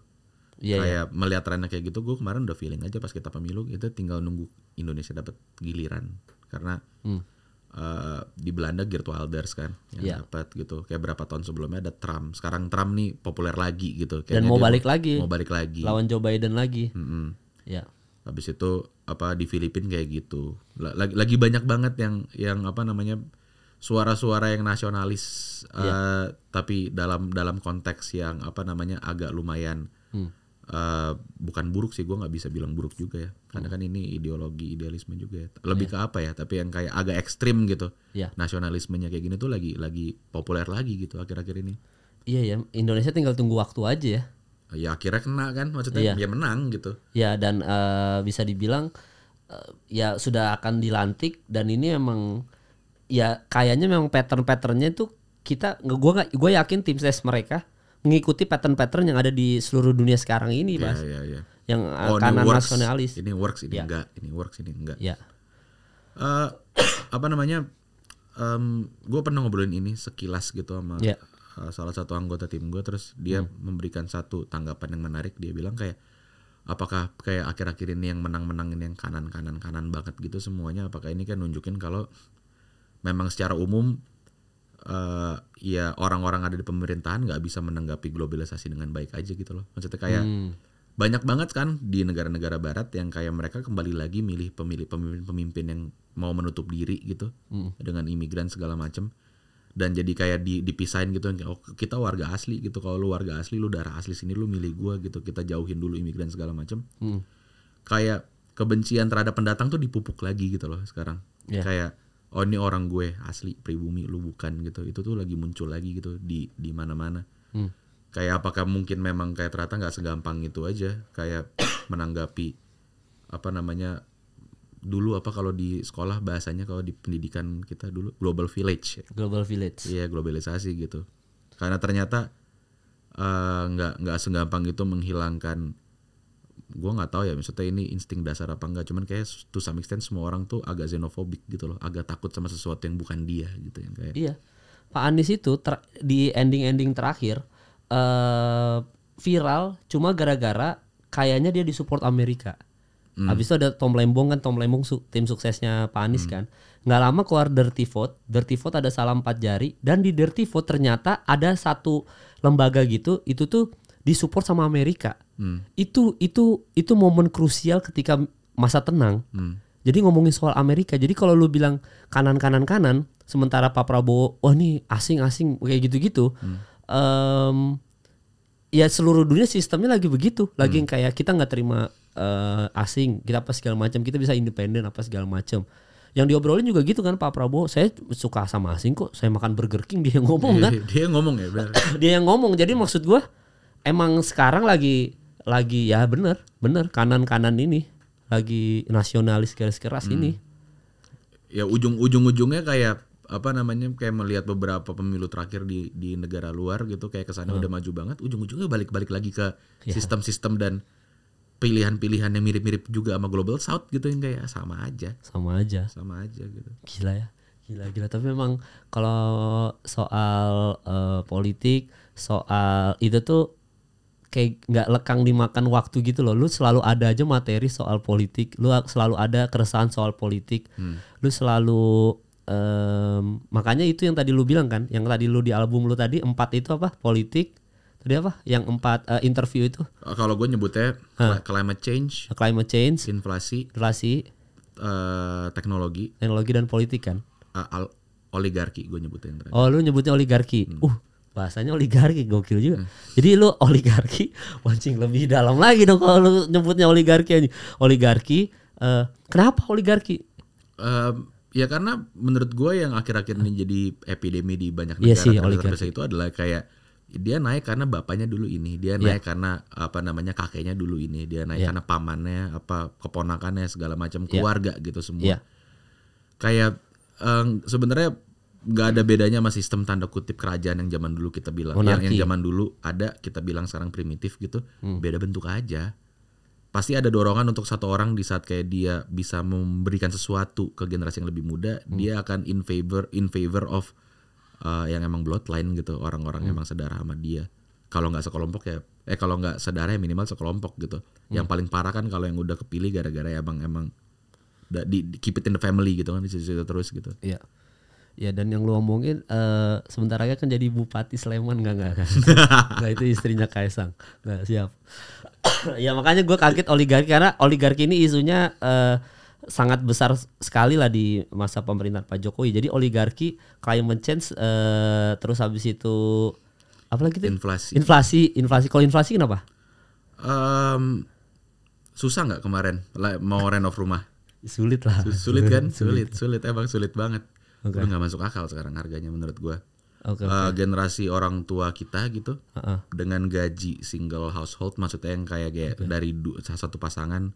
yeah, iya. kayak yeah. melihat trennya kayak gitu gue kemarin udah feeling aja pas kita pemilu itu tinggal nunggu Indonesia dapat giliran karena hmm. uh, di Belanda Geert Wilders kan yang yeah. dapat gitu kayak berapa tahun sebelumnya ada Trump sekarang Trump nih populer lagi gitu Kayaknya dan mau balik mau, lagi mau balik lagi lawan Joe Biden lagi mm -hmm. ya yeah habis itu apa di Filipina kayak gitu lagi, lagi banyak banget yang yang apa namanya suara-suara yang nasionalis yeah. Iya. uh, tapi dalam dalam konteks yang apa namanya agak lumayan hmm. uh, bukan buruk sih gue nggak bisa bilang buruk juga ya karena hmm. kan ini ideologi idealisme juga ya. lebih yeah. ke apa ya tapi yang kayak agak ekstrim gitu yeah. nasionalismenya kayak gini tuh lagi lagi populer lagi gitu akhir-akhir ini iya ya Indonesia tinggal tunggu waktu aja ya ya akhirnya kena kan maksudnya iya. ya menang gitu ya dan uh, bisa dibilang uh, ya sudah akan dilantik dan ini memang ya kayaknya memang pattern-patternnya itu kita gue nggak gue yakin tim ses mereka mengikuti pattern-pattern yang ada di seluruh dunia sekarang ini yeah, mas yeah, yeah. yang eh, oh, kanan ini nasionalis ini works ini yeah. enggak ini works ini enggak yeah. Ya. uh, apa namanya um, gue pernah ngobrolin ini sekilas gitu sama yeah. Eh, salah satu anggota tim gue terus dia hmm. memberikan satu tanggapan yang menarik dia bilang kayak apakah kayak akhir-akhir ini yang menang-menangin yang kanan-kanan kanan banget gitu semuanya apakah ini kan nunjukin kalau memang secara umum uh, ya orang-orang ada di pemerintahan nggak bisa menanggapi globalisasi dengan baik aja gitu loh maksudnya kayak hmm. banyak banget kan di negara-negara barat yang kayak mereka kembali lagi milih pemilih pemimpin-pemimpin yang mau menutup diri gitu hmm. dengan imigran segala macem dan jadi kayak di, dipisahin gitu oh, kita warga asli gitu kalau lu warga asli lu darah asli sini lu milih gua gitu kita jauhin dulu imigran segala macem hmm. kayak kebencian terhadap pendatang tuh dipupuk lagi gitu loh sekarang yeah. kayak oh ini orang gue asli pribumi lu bukan gitu itu tuh lagi muncul lagi gitu di di mana-mana hmm. kayak apakah mungkin memang kayak ternyata nggak segampang itu aja kayak menanggapi apa namanya dulu apa kalau di sekolah bahasanya kalau di pendidikan kita dulu global village. Global village. Iya globalisasi gitu. Karena ternyata eh, nggak uh, nggak segampang itu menghilangkan gue nggak tahu ya maksudnya ini insting dasar apa enggak cuman kayak to some extent semua orang tuh agak xenofobik gitu loh agak takut sama sesuatu yang bukan dia gitu yang kayak iya Pak Anies itu ter di ending-ending terakhir uh, viral cuma gara-gara kayaknya dia disupport Amerika Hmm. Habis itu ada Tom Lembong kan, Tom Lembong su tim suksesnya Pak Anies hmm. kan. Nggak lama keluar Dirty Vote, Dirty Vote ada salah empat jari dan di Dirty Vote ternyata ada satu lembaga gitu, itu tuh disupport sama Amerika. Hmm. Itu itu itu momen krusial ketika masa tenang. Hmm. Jadi ngomongin soal Amerika. Jadi kalau lu bilang kanan kanan kanan, sementara Pak Prabowo, wah nih asing asing kayak gitu gitu. Hmm. Um, ya seluruh dunia sistemnya lagi begitu lagi hmm. kayak kita nggak terima uh, asing kita apa segala macam kita bisa independen apa segala macam yang diobrolin juga gitu kan Pak Prabowo saya suka sama asing kok saya makan Burger King dia yang ngomong kan dia yang ngomong ya benar. dia yang ngomong jadi maksud gue emang sekarang lagi lagi ya bener bener kanan kanan ini lagi nasionalis keras keras hmm. ini ya ujung ujung ujungnya kayak apa namanya kayak melihat beberapa pemilu terakhir di di negara luar gitu kayak kesannya hmm. udah maju banget ujung-ujungnya balik-balik lagi ke iya. sistem-sistem yeah. dan pilihan-pilihan yang mirip-mirip juga sama global south gitu yang kayak ah, sama aja sama aja sama aja gitu gila ya gila gila tapi memang kalau soal uh, politik soal itu tuh kayak nggak lekang dimakan waktu gitu loh. Lu selalu ada aja materi soal politik, lu selalu ada keresahan soal politik, hmm. lu selalu um, makanya itu yang tadi lu bilang kan yang tadi lu di album lu tadi empat itu apa politik tadi apa yang empat uh, interview itu eh, kalau gue nyebutnya huh? climate change eh, climate change inflasi inflasi uh, teknologi teknologi dan politik kan uh, al- oligarki gue nyebutnya yang lo oh lu nyebutnya oligarki hmm. uh bahasanya oligarki gokil juga. Hmm. Jadi lu oligarki mancing lebih dalam lagi dong kalau lu nyebutnya oligarki aja. Oligarki uh, kenapa oligarki? Um, Ya karena menurut gue yang akhir-akhir ini jadi epidemi di banyak iya negara yeah, sih, kan itu adalah kayak dia naik karena bapaknya dulu ini, dia iya. naik yeah. karena apa namanya kakeknya dulu ini, dia naik yeah. karena pamannya, apa keponakannya segala macam iya. keluarga yeah. gitu semua. Yeah. Kayak um, sebenarnya nggak ada bedanya sama sistem tanda kutip kerajaan yang zaman dulu kita bilang, yang, yang zaman dulu ada kita bilang sekarang primitif gitu, hmm. beda bentuk aja pasti ada dorongan untuk satu orang di saat kayak dia bisa memberikan sesuatu ke generasi yang lebih muda hmm. dia akan in favor in favor of uh, yang emang bloodline gitu orang-orang hmm. emang sedarah sama dia kalau nggak sekelompok ya eh kalau nggak sedarah ya minimal sekelompok gitu hmm. yang paling parah kan kalau yang udah kepilih gara-gara ya emang emang di, di keep it in the family gitu kan di situ terus gitu iya yeah. Ya dan yang lu omongin uh, sementara kan jadi bupati Sleman nggak nggak kan? nah itu istrinya Kaisang. nggak siap. ya makanya gue kaget oligarki karena oligarki ini isunya uh, sangat besar sekali lah di masa pemerintahan Pak Jokowi. Jadi oligarki, climate change, uh, terus habis itu apa lagi itu Inflasi. Inflasi, inflasi. Kalau inflasi kenapa? Um, susah nggak kemarin mau renov rumah? sulit lah. Sulit, kan? Sulit, sulit. Emang sulit banget. Okay. Udah nggak masuk akal sekarang harganya menurut gue okay, uh, eh, generasi orang tua kita gitu uh-uh. dengan gaji single household maksudnya yang kayak kayak okay. dari salah satu pasangan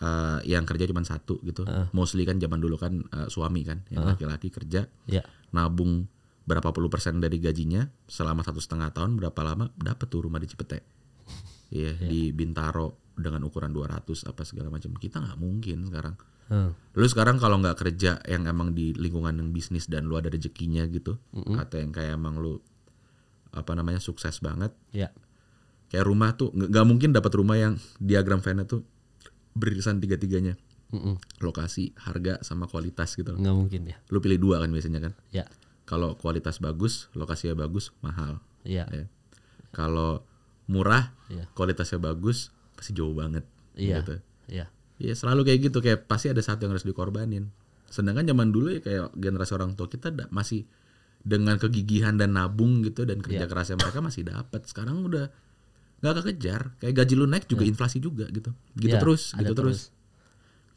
uh, yang kerja cuma satu gitu uh mostly kan zaman dulu kan uh, suami kan yang uh laki-laki kerja yeah. nabung berapa puluh persen dari gajinya selama satu setengah tahun berapa lama dapat tuh rumah di Cipete iya yeah, yeah. di Bintaro dengan ukuran 200 apa segala macam kita nggak mungkin sekarang Hmm. Lu sekarang kalau nggak kerja yang emang di lingkungan yang bisnis dan lu ada rezekinya gitu, mm-hmm. atau yang kayak emang lu apa namanya sukses banget. ya. Kayak rumah tuh nggak mungkin dapat rumah yang diagram Venn tuh beririsan tiga-tiganya. mm -hmm. Lokasi, harga sama kualitas gitu Nggak mungkin ya. Lu pilih dua kan biasanya kan? Ya. Yeah. Kalau kualitas bagus, lokasinya bagus, mahal. Iya. Ya. Kalau murah, yeah. kualitasnya bagus, pasti jauh banget. Iya. Gitu. Iya. Iya selalu kayak gitu kayak pasti ada satu yang harus dikorbanin. Sedangkan zaman dulu ya kayak generasi orang tua kita masih dengan kegigihan dan nabung gitu dan kerja yeah. kerasnya mereka masih dapat. Sekarang udah nggak kekejar. Kayak gaji lu naik juga yeah. inflasi juga gitu. Gitu yeah, terus, gitu terus. terus.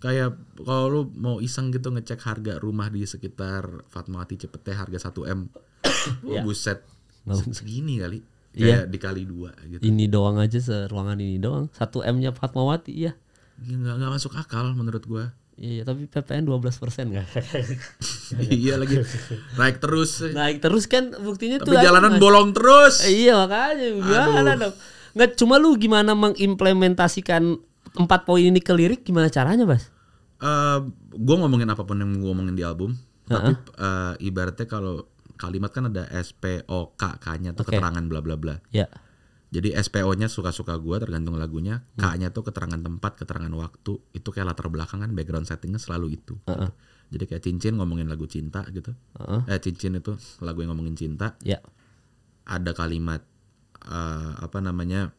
Kayak kalau lu mau iseng gitu ngecek harga rumah di sekitar Fatmawati Cepete harga 1 M. Oh, yeah. Iya. buset. Segini kali. Iya. Kayak yeah. dikali dua gitu. Ini doang aja seruangan ini doang. 1 M-nya Fatmawati ya Gak, nggak masuk akal menurut gue Iya, tapi PPN 12 persen kan? iya lagi naik terus. Naik terus kan buktinya tapi tuh. Tapi jalanan lagi, bolong terus. Eh, iya makanya gimana dong? Nggak cuma lu gimana mengimplementasikan empat poin ini ke lirik gimana caranya, Bas? Uh, eh, gue ngomongin apapun yang gue ngomongin di album, uh-huh. tapi uh, ibaratnya kalau kalimat kan ada SPOK K-nya atau okay. keterangan bla bla bla. Yeah. Jadi SPO-nya suka-suka gue tergantung lagunya. Hmm. K-nya tuh keterangan tempat, keterangan waktu. Itu kayak latar belakang kan background settingnya selalu itu. Uh -uh. Gitu. Jadi kayak cincin ngomongin lagu cinta gitu. Uh -uh. Eh cincin itu lagu yang ngomongin cinta. Yeah. Ada kalimat uh, apa namanya?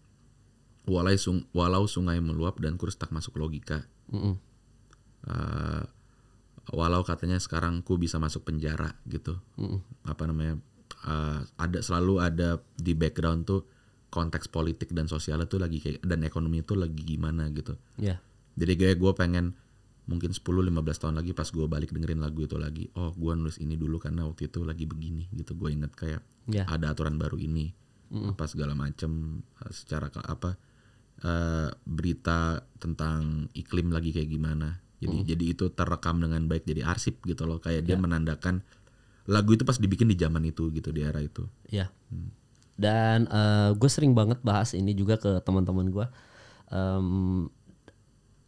walau, sung walau sungai meluap dan kurus tak masuk logika. Uh -uh. Uh, walau katanya sekarang ku bisa masuk penjara gitu. Uh -uh. Apa namanya? Uh, ada selalu ada di background tuh konteks politik dan sosial itu lagi kayak dan ekonomi itu lagi gimana gitu. Yeah. Jadi kayak gue pengen mungkin 10-15 tahun lagi pas gue balik dengerin lagu itu lagi, oh gue nulis ini dulu karena waktu itu lagi begini gitu. Gue inget kayak yeah. ada aturan baru ini, mm. apa segala macem eh, secara ke apa uh, berita tentang iklim lagi kayak gimana. Jadi mm. jadi itu terekam dengan baik jadi arsip gitu loh. Kayak yeah. dia iya. menandakan lagu itu pas dibikin di zaman itu gitu di era itu. Iya. Yeah. Hmm dan uh, eh, gue sering banget bahas ini juga ke teman-teman gue um,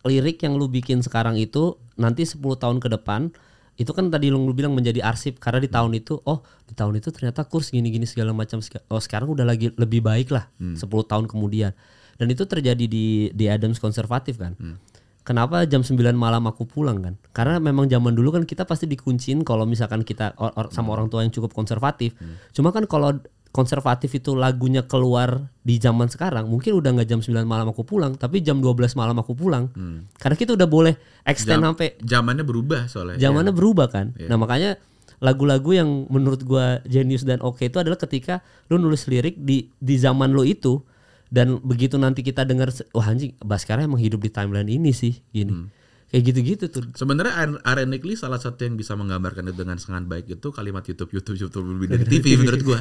lirik yang lu bikin sekarang itu nanti 10 tahun ke depan itu kan tadi lu bilang menjadi arsip karena di tahun itu oh di tahun itu ternyata kurs gini-gini segala macam oh sekarang udah lagi lebih baik lah hmm. 10 tahun kemudian dan itu terjadi di di Adams konservatif kan hmm. kenapa jam 9 malam aku pulang kan karena memang zaman dulu kan kita pasti dikunciin kalau misalkan kita or, or, sama hmm. orang tua yang cukup konservatif hmm. cuma kan kalau konservatif itu lagunya keluar di zaman sekarang mungkin udah nggak jam 9 malam aku pulang tapi jam 12 malam aku pulang hmm. karena kita udah boleh extend jam, sampai zamannya berubah soalnya zamannya ya. berubah kan ya. nah makanya lagu-lagu yang menurut gua genius dan oke okay itu adalah ketika lu nulis lirik di di zaman lu itu dan begitu nanti kita dengar wah anjing Baskara emang hidup di timeline ini sih gini hmm kayak gitu-gitu tuh. Sebenarnya ironically salah satu yang bisa menggambarkan itu dengan sangat baik itu kalimat YouTube YouTube YouTube lebih dari TV menurut gua.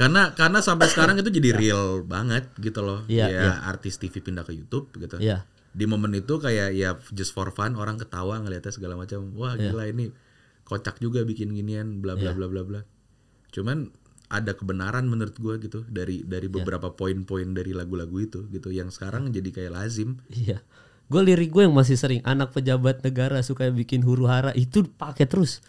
karena karena sampai sekarang itu jadi iya. real banget gitu loh. Iya, yeah, ya, artis TV pindah ke YouTube gitu. Iya. Di momen itu kayak ya just for fun orang ketawa ngeliatnya segala macam. Wah, iya. gila ini kocak juga bikin ginian bla bla iya. bla bla bla. Cuman ada kebenaran menurut gua gitu dari dari beberapa poin-poin dari lagu-lagu itu gitu yang sekarang jadi kayak lazim. Iya gue lirik gue yang masih sering anak pejabat negara suka bikin huru hara itu pakai terus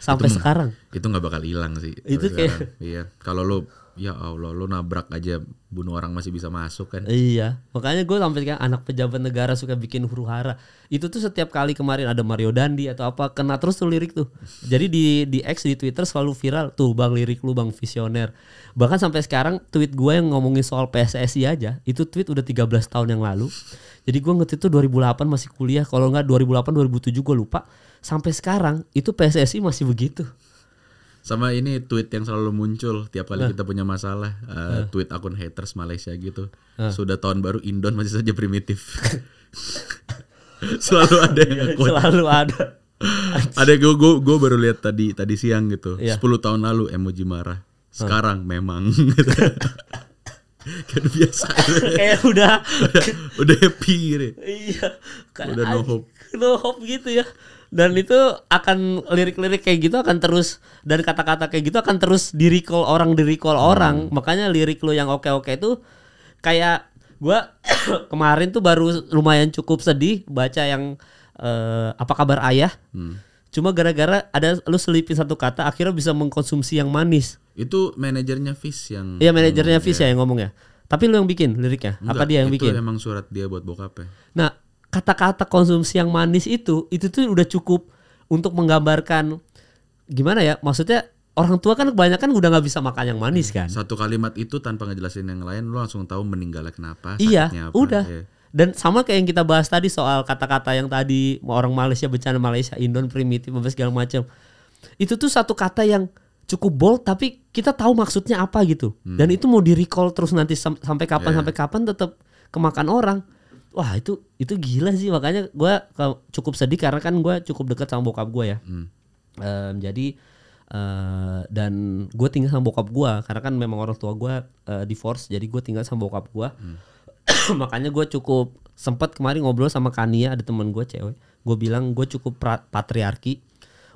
sampai itu, sekarang itu nggak bakal hilang sih itu kayak iya kalau lo ya allah lo nabrak aja bunuh orang masih bisa masuk kan iya makanya gue sampai kayak anak pejabat negara suka bikin huru hara itu tuh setiap kali kemarin ada Mario Dandi atau apa kena terus tuh lirik tuh jadi di di X di Twitter selalu viral tuh bang lirik lu bang visioner bahkan sampai sekarang tweet gue yang ngomongin soal PSSI aja itu tweet udah 13 tahun yang lalu jadi gue ngetit itu 2008 masih kuliah, kalau nggak 2008 2007 gue lupa. Sampai sekarang itu PSSI masih begitu. Sama ini tweet yang selalu muncul tiap kali uh. kita punya masalah, uh, uh. tweet akun haters Malaysia gitu. Uh. Sudah tahun baru Indon masih saja primitif. selalu ada yang iya, ngekut. Selalu ada. ada gue gue gue baru lihat tadi tadi siang gitu. Yeah. Iya. 10 tahun lalu emoji marah. Sekarang memang kan biasa kayak udah udah happy gitu iya kan udah no hope no hope gitu ya dan itu akan lirik-lirik kayak gitu akan terus dan kata-kata kayak gitu akan terus di recall orang di recall hmm. orang makanya lirik lo yang oke-oke itu kayak gua kemarin tuh baru lumayan cukup sedih baca yang uh, apa kabar ayah hmm Cuma gara-gara ada lu selipin satu kata akhirnya bisa mengkonsumsi yang manis. Itu manajernya Fish yang Iya, manajernya Fish ya. yang ngomong ya. Tapi lu yang bikin liriknya? Enggak, apa dia yang itu bikin? Itu emang surat dia buat bokapnya. Nah, kata-kata konsumsi yang manis itu itu tuh udah cukup untuk menggambarkan gimana ya? Maksudnya orang tua kan kebanyakan kan udah nggak bisa makan yang manis hmm. kan. Satu kalimat itu tanpa ngejelasin yang lain, lo langsung tahu meninggalnya kenapa. Iya, apa, udah. Ya dan sama kayak yang kita bahas tadi soal kata-kata yang tadi orang Malaysia bencana Malaysia Indon primitif apa segala macam itu tuh satu kata yang cukup bold tapi kita tahu maksudnya apa gitu hmm. dan itu mau di recall terus nanti sam sampai kapan yeah. sampai kapan tetap kemakan orang wah itu itu gila sih makanya gue cukup sedih karena kan gue cukup dekat sama bokap gue ya hmm. um, jadi uh, dan gue tinggal sama bokap gue karena kan memang orang tua gue uh, divorce jadi gue tinggal sama bokap gue hmm makanya gue cukup sempat kemarin ngobrol sama Kania ada teman gue cewek gue bilang gue cukup patriarki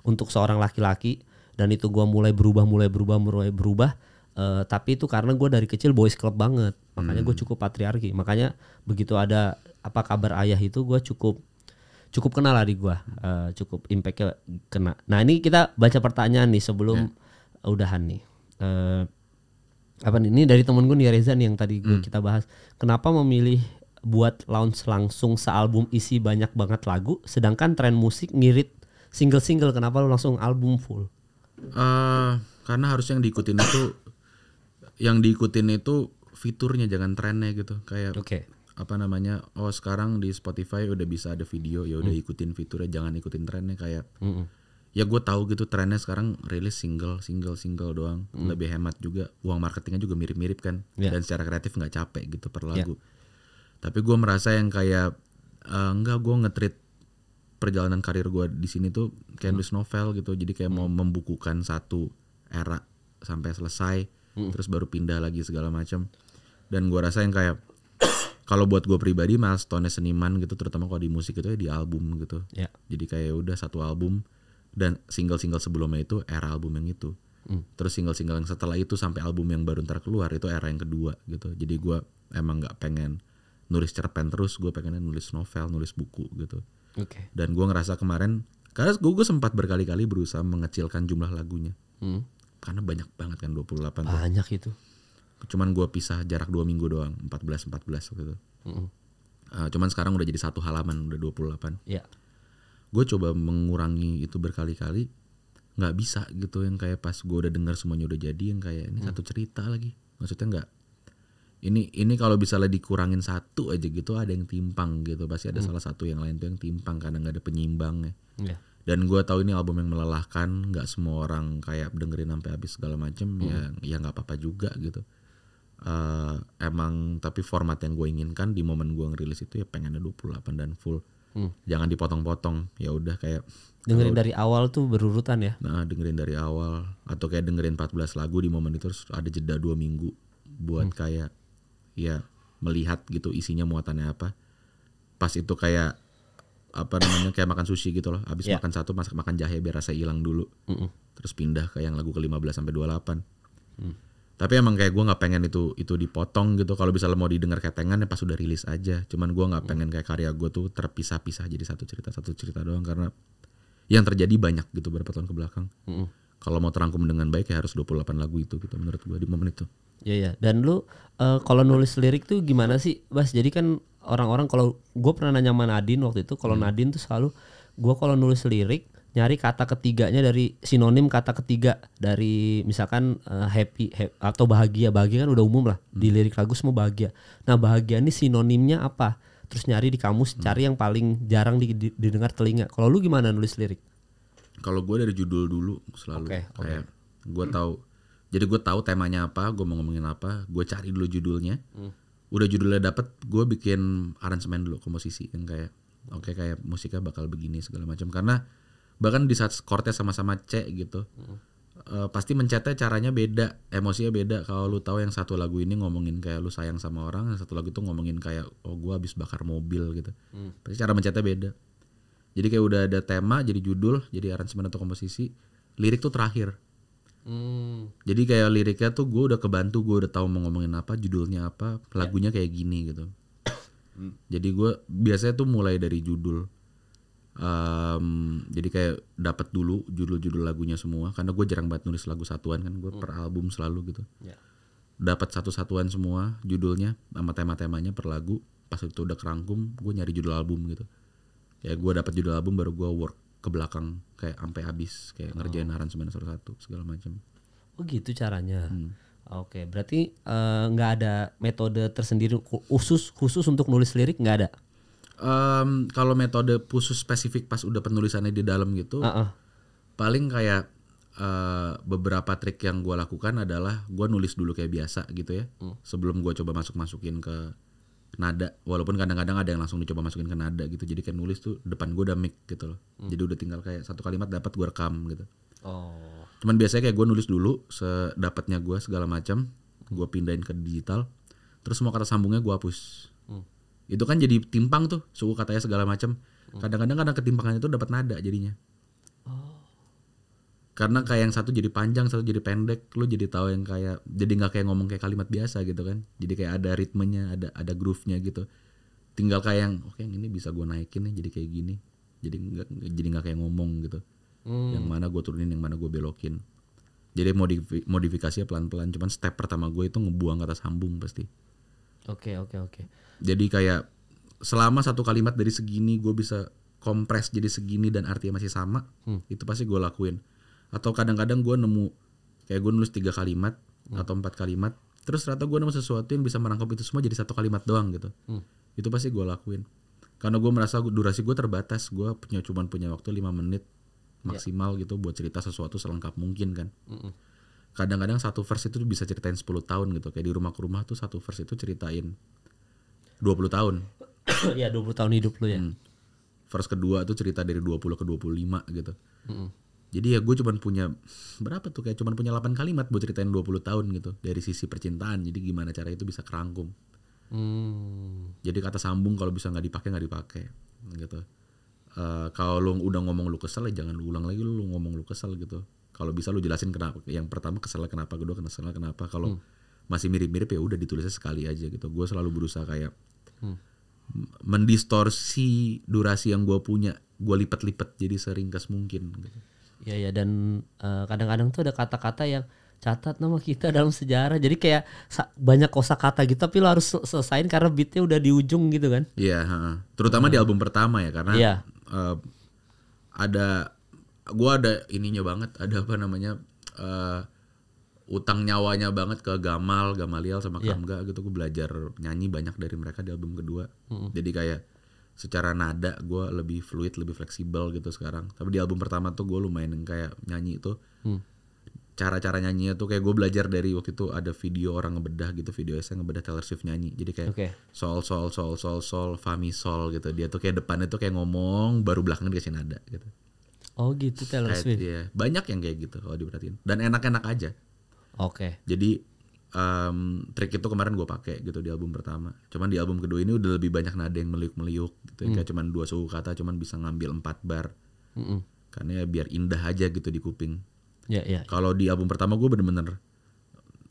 untuk seorang laki-laki dan itu gue mulai berubah mulai berubah mulai berubah uh, tapi itu karena gue dari kecil boys club banget makanya gue hmm. cukup patriarki makanya begitu ada apa kabar ayah itu gue cukup cukup kenal lah di gue uh, cukup impactnya kena nah ini kita baca pertanyaan nih sebelum yeah. udahan nih uh, apa ini dari temen gue nih Reza nih yang tadi hmm. kita bahas kenapa memilih buat launch langsung sealbum isi banyak banget lagu sedangkan tren musik ngirit single-single kenapa lu langsung album full uh, karena harus yang diikutin itu yang diikutin itu fiturnya jangan trennya gitu kayak okay. apa namanya oh sekarang di Spotify udah bisa ada video ya udah hmm. ikutin fiturnya jangan ikutin trennya kayak hmm ya gue tahu gitu trennya sekarang rilis single single single doang mm. lebih hemat juga uang marketingnya juga mirip-mirip kan yeah. dan secara kreatif nggak capek gitu per ya. lagu yeah. tapi gue merasa yang kayak uh, eh, enggak gue ngetrit perjalanan karir gue di sini tuh kayak hmm. nulis mm. novel gitu jadi kayak mm. mau hmm. membukukan satu era sampai selesai mm. terus baru pindah lagi segala macam dan gue rasa yang kayak kalau buat gue pribadi milestone seniman gitu terutama kalau di musik itu ya di album gitu yeah. jadi kayak ya udah satu album dan single-single sebelumnya itu era album yang itu hmm. terus single-single yang setelah itu sampai album yang baru ntar keluar itu era yang kedua gitu jadi gue emang nggak pengen nulis cerpen terus gue pengen nulis novel nulis buku gitu okay. dan gue ngerasa kemarin karena gue gue sempat berkali-kali berusaha mengecilkan jumlah lagunya hmm. karena banyak banget kan 28 banyak tuh. itu cuman gue pisah jarak dua minggu doang 14 14 gitu hmm. uh, cuman sekarang udah jadi satu halaman udah 28 puluh yeah gue coba mengurangi itu berkali-kali nggak bisa gitu yang kayak pas gue udah dengar semuanya udah jadi yang kayak ini hmm. satu cerita lagi maksudnya nggak ini ini kalau bisa lah dikurangin satu aja gitu ada yang timpang gitu pasti ada hmm. salah satu yang lain tuh yang timpang karena nggak ada penyimbangnya yeah. dan gue tahu ini album yang melelahkan nggak semua orang kayak dengerin sampai habis segala macem hmm. ya ya nggak apa-apa juga gitu uh, emang tapi format yang gue inginkan di momen gue ngerilis itu ya pengennya 28 dan full hmm. jangan dipotong-potong ya udah kayak dengerin dari dari awal tuh berurutan ya nah dengerin dari awal atau kayak dengerin 14 lagu di momen itu ada jeda dua minggu buat hmm. kayak ya melihat gitu isinya muatannya apa pas itu kayak apa namanya kayak makan sushi gitu loh habis yeah. makan satu masak makan jahe biar rasa hilang dulu mm -mm. terus pindah ke yang lagu ke 15 sampai 28 mm tapi emang kayak gue nggak pengen itu itu dipotong gitu kalau bisa mau didengar ketengan ya pas sudah rilis aja cuman gue nggak hmm. pengen kayak karya gue tuh terpisah-pisah jadi satu cerita satu cerita doang karena yang terjadi banyak gitu berapa tahun kebelakang. mm kalau mau terangkum dengan baik ya harus 28 lagu itu gitu menurut gue di momen itu Iya ya. Dan lu uh, kalau nulis lirik tuh gimana sih, Bas? Jadi kan orang-orang kalau gue pernah nanya sama Nadin waktu itu, kalau hmm. Nadine tuh selalu gue kalau nulis lirik nyari kata ketiganya dari sinonim kata ketiga dari misalkan uh, happy, happy atau bahagia bahagia kan udah umum lah hmm. di lirik lagu semua bahagia nah bahagia ini sinonimnya apa terus nyari di kamus hmm. cari yang paling jarang di, di, didengar telinga kalau lu gimana nulis lirik kalau gue dari judul dulu selalu okay, okay. kayak gue hmm. jadi gue tahu temanya apa gue mau ngomongin apa gue cari dulu judulnya hmm. udah judulnya dapet gue bikin aransemen dulu komposisi yang kayak oke okay, kayak musiknya bakal begini segala macam karena bahkan di saat skornya sama-sama C gitu hmm. uh, pasti mencetnya caranya beda emosinya beda kalau lu tahu yang satu lagu ini ngomongin kayak lu sayang sama orang yang satu lagu itu ngomongin kayak oh gua habis bakar mobil gitu hmm. pasti cara mencetnya beda jadi kayak udah ada tema jadi judul jadi aransemen atau komposisi lirik tuh terakhir Hmm. Jadi kayak liriknya tuh gua udah kebantu, gua udah tahu mau ngomongin apa, judulnya apa, ya. lagunya kayak gini gitu. hmm. Jadi gua biasanya tuh mulai dari judul um, jadi kayak dapat dulu judul-judul lagunya semua karena gue jarang banget nulis lagu satuan kan gue hmm. per album selalu gitu yeah. dapat satu satuan semua judulnya sama tema-temanya per lagu pas itu udah kerangkum gue nyari judul album gitu ya gue dapat judul album baru gue work ke belakang kayak sampai habis kayak oh. ngerjain aransemen satu-satu segala macam oh gitu caranya hmm. Oke, berarti eh, nggak uh, ada metode tersendiri khusus khusus untuk nulis lirik nggak ada? um, kalau metode khusus spesifik pas udah penulisannya di dalam gitu, uh -uh. paling kayak uh, beberapa trik yang gue lakukan adalah gue nulis dulu kayak biasa gitu ya, hmm. sebelum gue coba masuk masukin ke nada, walaupun kadang-kadang ada yang langsung dicoba masukin ke nada gitu, jadi kayak nulis tuh depan gue udah mic gitu loh, hmm. jadi udah tinggal kayak satu kalimat dapat gue rekam gitu. Oh. Cuman biasanya kayak gue nulis dulu sedapatnya gue segala macam, gue pindahin ke digital, terus semua kata sambungnya gue hapus itu kan jadi timpang tuh suku katanya segala macam kadang-kadang kadang ketimpangan itu dapat nada jadinya oh. karena kayak yang satu jadi panjang satu jadi pendek lu jadi tahu yang kayak jadi nggak kayak ngomong kayak kalimat biasa gitu kan jadi kayak ada ritmenya ada ada groove-nya gitu tinggal kayak yang oke yang ini bisa gue naikin nih jadi kayak gini jadi nggak jadi nggak kayak ngomong gitu hmm. yang mana gue turunin yang mana gue belokin jadi modifi modifikasinya pelan-pelan cuman step pertama gue itu ngebuang kata sambung pasti Oke okay, oke okay, oke. Okay. Jadi kayak selama satu kalimat dari segini gue bisa kompres jadi segini dan artinya masih sama, hmm. itu pasti gue lakuin. Atau kadang-kadang gue nemu kayak gue nulis tiga kalimat hmm. atau empat kalimat, terus ternyata gue nemu sesuatu yang bisa merangkum itu semua jadi satu kalimat doang gitu. Hmm. Itu pasti gue lakuin. Karena gue merasa durasi gue terbatas, gue punya cuman punya waktu lima menit ya. maksimal yeah. gitu buat cerita sesuatu selengkap mungkin kan. Mm -mm kadang-kadang satu verse itu bisa ceritain 10 tahun gitu kayak di rumah ke rumah tuh satu verse itu ceritain 20 tahun ya 20 tahun hidup lu ya hmm. verse kedua tuh cerita dari 20 ke 25 gitu hmm. jadi ya gue cuman punya berapa tuh kayak cuman punya 8 kalimat buat ceritain 20 tahun gitu dari sisi percintaan jadi gimana cara itu bisa kerangkum mm. jadi kata sambung kalau bisa nggak dipakai nggak dipakai gitu uh, kalau lu udah ngomong lu kesel ya jangan lu ulang lagi lu ngomong lu kesel gitu kalau bisa lu jelasin kenapa. Yang pertama kesel kenapa, kedua kesel kenapa. Kalau hmm. masih mirip-mirip ya udah ditulisnya sekali aja gitu. Gue selalu berusaha kayak hmm. mendistorsi durasi yang gue punya. Gue lipat-lipat jadi seringkas mungkin. Gitu. Ya ya dan eh, kadang-kadang uh, tuh ada kata-kata yang catat nama kita dalam sejarah. Jadi kayak banyak kosakata gitu tapi lo harus selesain karena beatnya udah di ujung gitu kan. Iya, yeah, terutama hmm. di album pertama ya karena yeah. Iya. uh, ada gue ada ininya banget ada apa namanya uh, utang nyawanya banget ke Gamal, Gamaliel sama iya. Kamga yeah. gitu gue belajar nyanyi banyak dari mereka di album kedua. Mm -hmm. Jadi kayak secara nada gue lebih fluid, lebih fleksibel gitu sekarang. Tapi di album pertama tuh gue lumayan kayak nyanyi itu. Mm. Cara-cara nyanyinya tuh kayak gue belajar dari waktu itu ada video orang ngebedah gitu, video saya ngebedah Taylor Swift nyanyi. Jadi kayak okay. sol sol sol sol sol fami sol gitu. Dia tuh kayak depannya tuh kayak ngomong, baru belakangnya dikasih nada gitu. Oh gitu Taylor Swift. ya. Banyak yang kayak gitu kalau diperhatiin. Dan enak-enak aja. Oke. Okay. Jadi um, trik itu kemarin gue pakai gitu di album pertama. Cuman di album kedua ini udah lebih banyak nada yang meliuk-meliuk gitu. Mm. Kayak cuman dua suku kata cuman bisa ngambil empat bar. Mm Karena ya biar indah aja gitu di kuping. Ya, yeah, ya. Yeah, kalau di album pertama gue bener-bener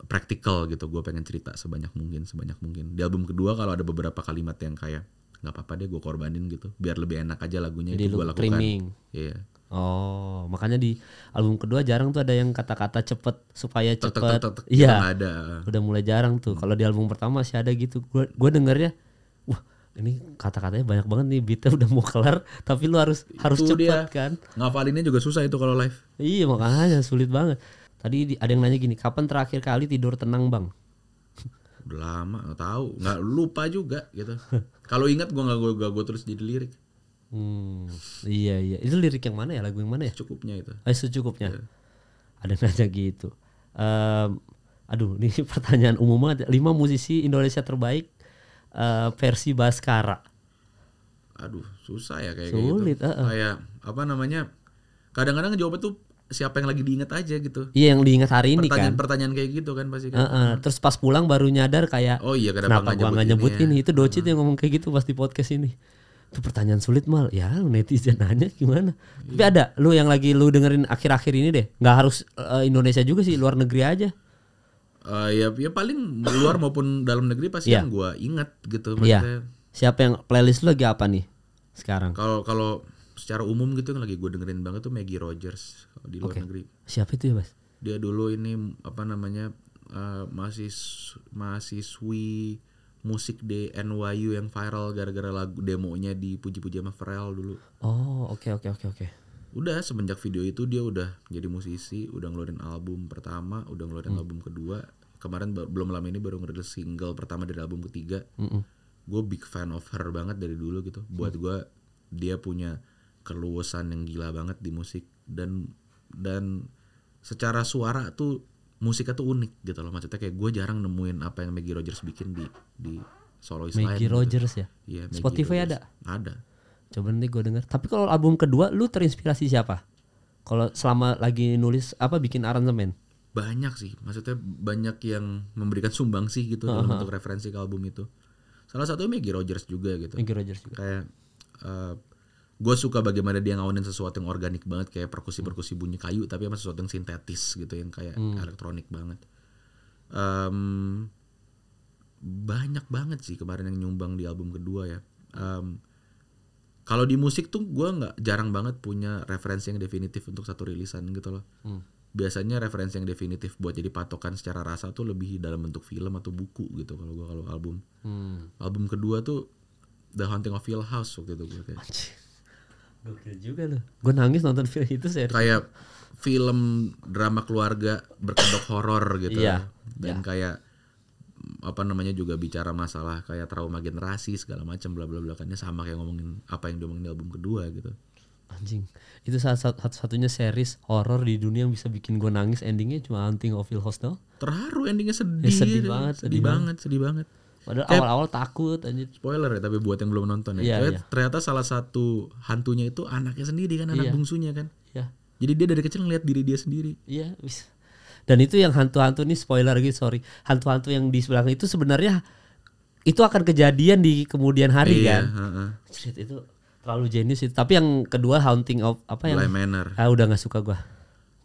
praktikal gitu. Gue pengen cerita sebanyak mungkin, sebanyak mungkin. Di album kedua kalau ada beberapa kalimat yang kayak nggak apa-apa deh gue korbanin gitu biar lebih enak aja lagunya Jadi itu gue lakukan. Iya. Oh, makanya di album kedua jarang tuh ada yang kata-kata cepet supaya cepet. Iya. Ada. Udah mulai jarang tuh. Kalau di album pertama sih ada gitu. Gue gua dengernya wah, ini kata-katanya banyak banget nih beatnya udah mau kelar tapi lu harus itu harus cepet dia. kan. Ngafalinnya juga susah itu kalau live. Iya, makanya sulit banget. Tadi ada yang nanya gini, kapan terakhir kali tidur tenang, Bang? Udah lama, nggak tahu, nggak lupa juga gitu. kalau ingat gue nggak gue gua, gua terus jadi lirik. Hmm, iya iya. Itu lirik yang mana ya? Lagu yang mana ya? cukupnya itu. Eh, secukupnya. Yeah. Ada nanya gitu. Um, aduh, ini pertanyaan umum banget. Lima musisi Indonesia terbaik uh, versi Baskara. Aduh, susah ya kayak gitu. Sulit, gitu. Uh -uh. Kayak apa namanya? Kadang-kadang jawab tuh siapa yang lagi diingat aja gitu. Iya yang diingat hari ini pertanyaan, kan. Pertanyaan kayak gitu kan pasti. Kan? Uh, uh. Terus pas pulang baru nyadar kayak. Oh iya kenapa, kenapa gak ini gua nyebut ini? ya? itu Docit uh. yang ngomong kayak gitu pas di podcast ini itu pertanyaan sulit mal ya netizen nanya gimana iya. tapi ada lu yang lagi lu dengerin akhir-akhir ini deh nggak harus uh, Indonesia juga sih luar negeri aja uh, ya ya paling luar maupun dalam negeri pasti yeah. yang gue ingat gitu iya. maksudnya yeah. siapa yang playlist lu lagi apa nih sekarang kalau kalau secara umum gitu yang lagi gue dengerin banget tuh Maggie Rogers di luar okay. negeri siapa itu ya mas dia dulu ini apa namanya uh, eh, masih mahasiswi musik di NYU yang viral gara-gara lagu demonya di puji sama Pharrell dulu. Oh, oke okay, oke okay, oke okay, oke. Okay. Udah semenjak video itu dia udah jadi musisi, udah ngeluarin album pertama, udah ngeluarin hmm. album kedua. Kemarin belum lama ini baru ngeluarin single pertama dari album ketiga. Mm -mm. Gue big fan of her banget dari dulu gitu. Buat hmm. gue dia punya keluasan yang gila banget di musik dan dan secara suara tuh musiknya tuh unik gitu loh maksudnya kayak gue jarang nemuin apa yang Maggie Rogers bikin di di solois lain Maggie gitu. Rogers gitu. ya yeah, Maggie Spotify Rogers. ada ada coba nanti gue denger tapi kalau album kedua lu terinspirasi siapa kalau selama lagi nulis apa bikin aransemen banyak sih maksudnya banyak yang memberikan sumbang sih gitu uh -huh. dalam referensi ke album itu salah satu Maggie Rogers juga gitu Maggie Rogers juga kayak uh, gue suka bagaimana dia ngawinin sesuatu yang organik banget kayak perkusi perkusi bunyi kayu tapi sama sesuatu yang sintetis gitu yang kayak hmm. elektronik banget um, banyak banget sih kemarin yang nyumbang di album kedua ya um, kalau di musik tuh gue nggak jarang banget punya referensi yang definitif untuk satu rilisan gitu loh. Hmm. Biasanya referensi yang definitif buat jadi patokan secara rasa tuh lebih dalam bentuk film atau buku gitu kalau gue kalau album. Hmm. Album kedua tuh The Haunting of Hill House waktu itu gue kayak. Gokil juga lu. Gue nangis nonton film itu saya. Kayak film drama keluarga berkedok horor gitu. Iya. Dan iya. kayak apa namanya juga bicara masalah kayak trauma generasi segala macam bla bla bla kayaknya sama kayak ngomongin apa yang diomongin di album kedua gitu. Anjing, itu satu satunya series horor di dunia yang bisa bikin gue nangis endingnya cuma Hunting of Hill Hostel. Terharu endingnya ya, sedih. Ya, sedih banget, sedih, sedih banget, banget, sedih banget. Padahal awal-awal takut anjir. Spoiler ya tapi buat yang belum nonton ya. Iya, iya. Ternyata salah satu hantunya itu anaknya sendiri kan, anak iya. bungsunya kan. Iya. Jadi dia dari kecil ngeliat diri dia sendiri. Iya, Dan itu yang hantu-hantu ini spoiler lagi sorry. Hantu-hantu yang di sebelah itu sebenarnya itu akan kejadian di kemudian hari iya, kan. Uh-uh. itu terlalu jenius itu. Tapi yang kedua Haunting of apa Bly yang Manor. Ah udah nggak suka gua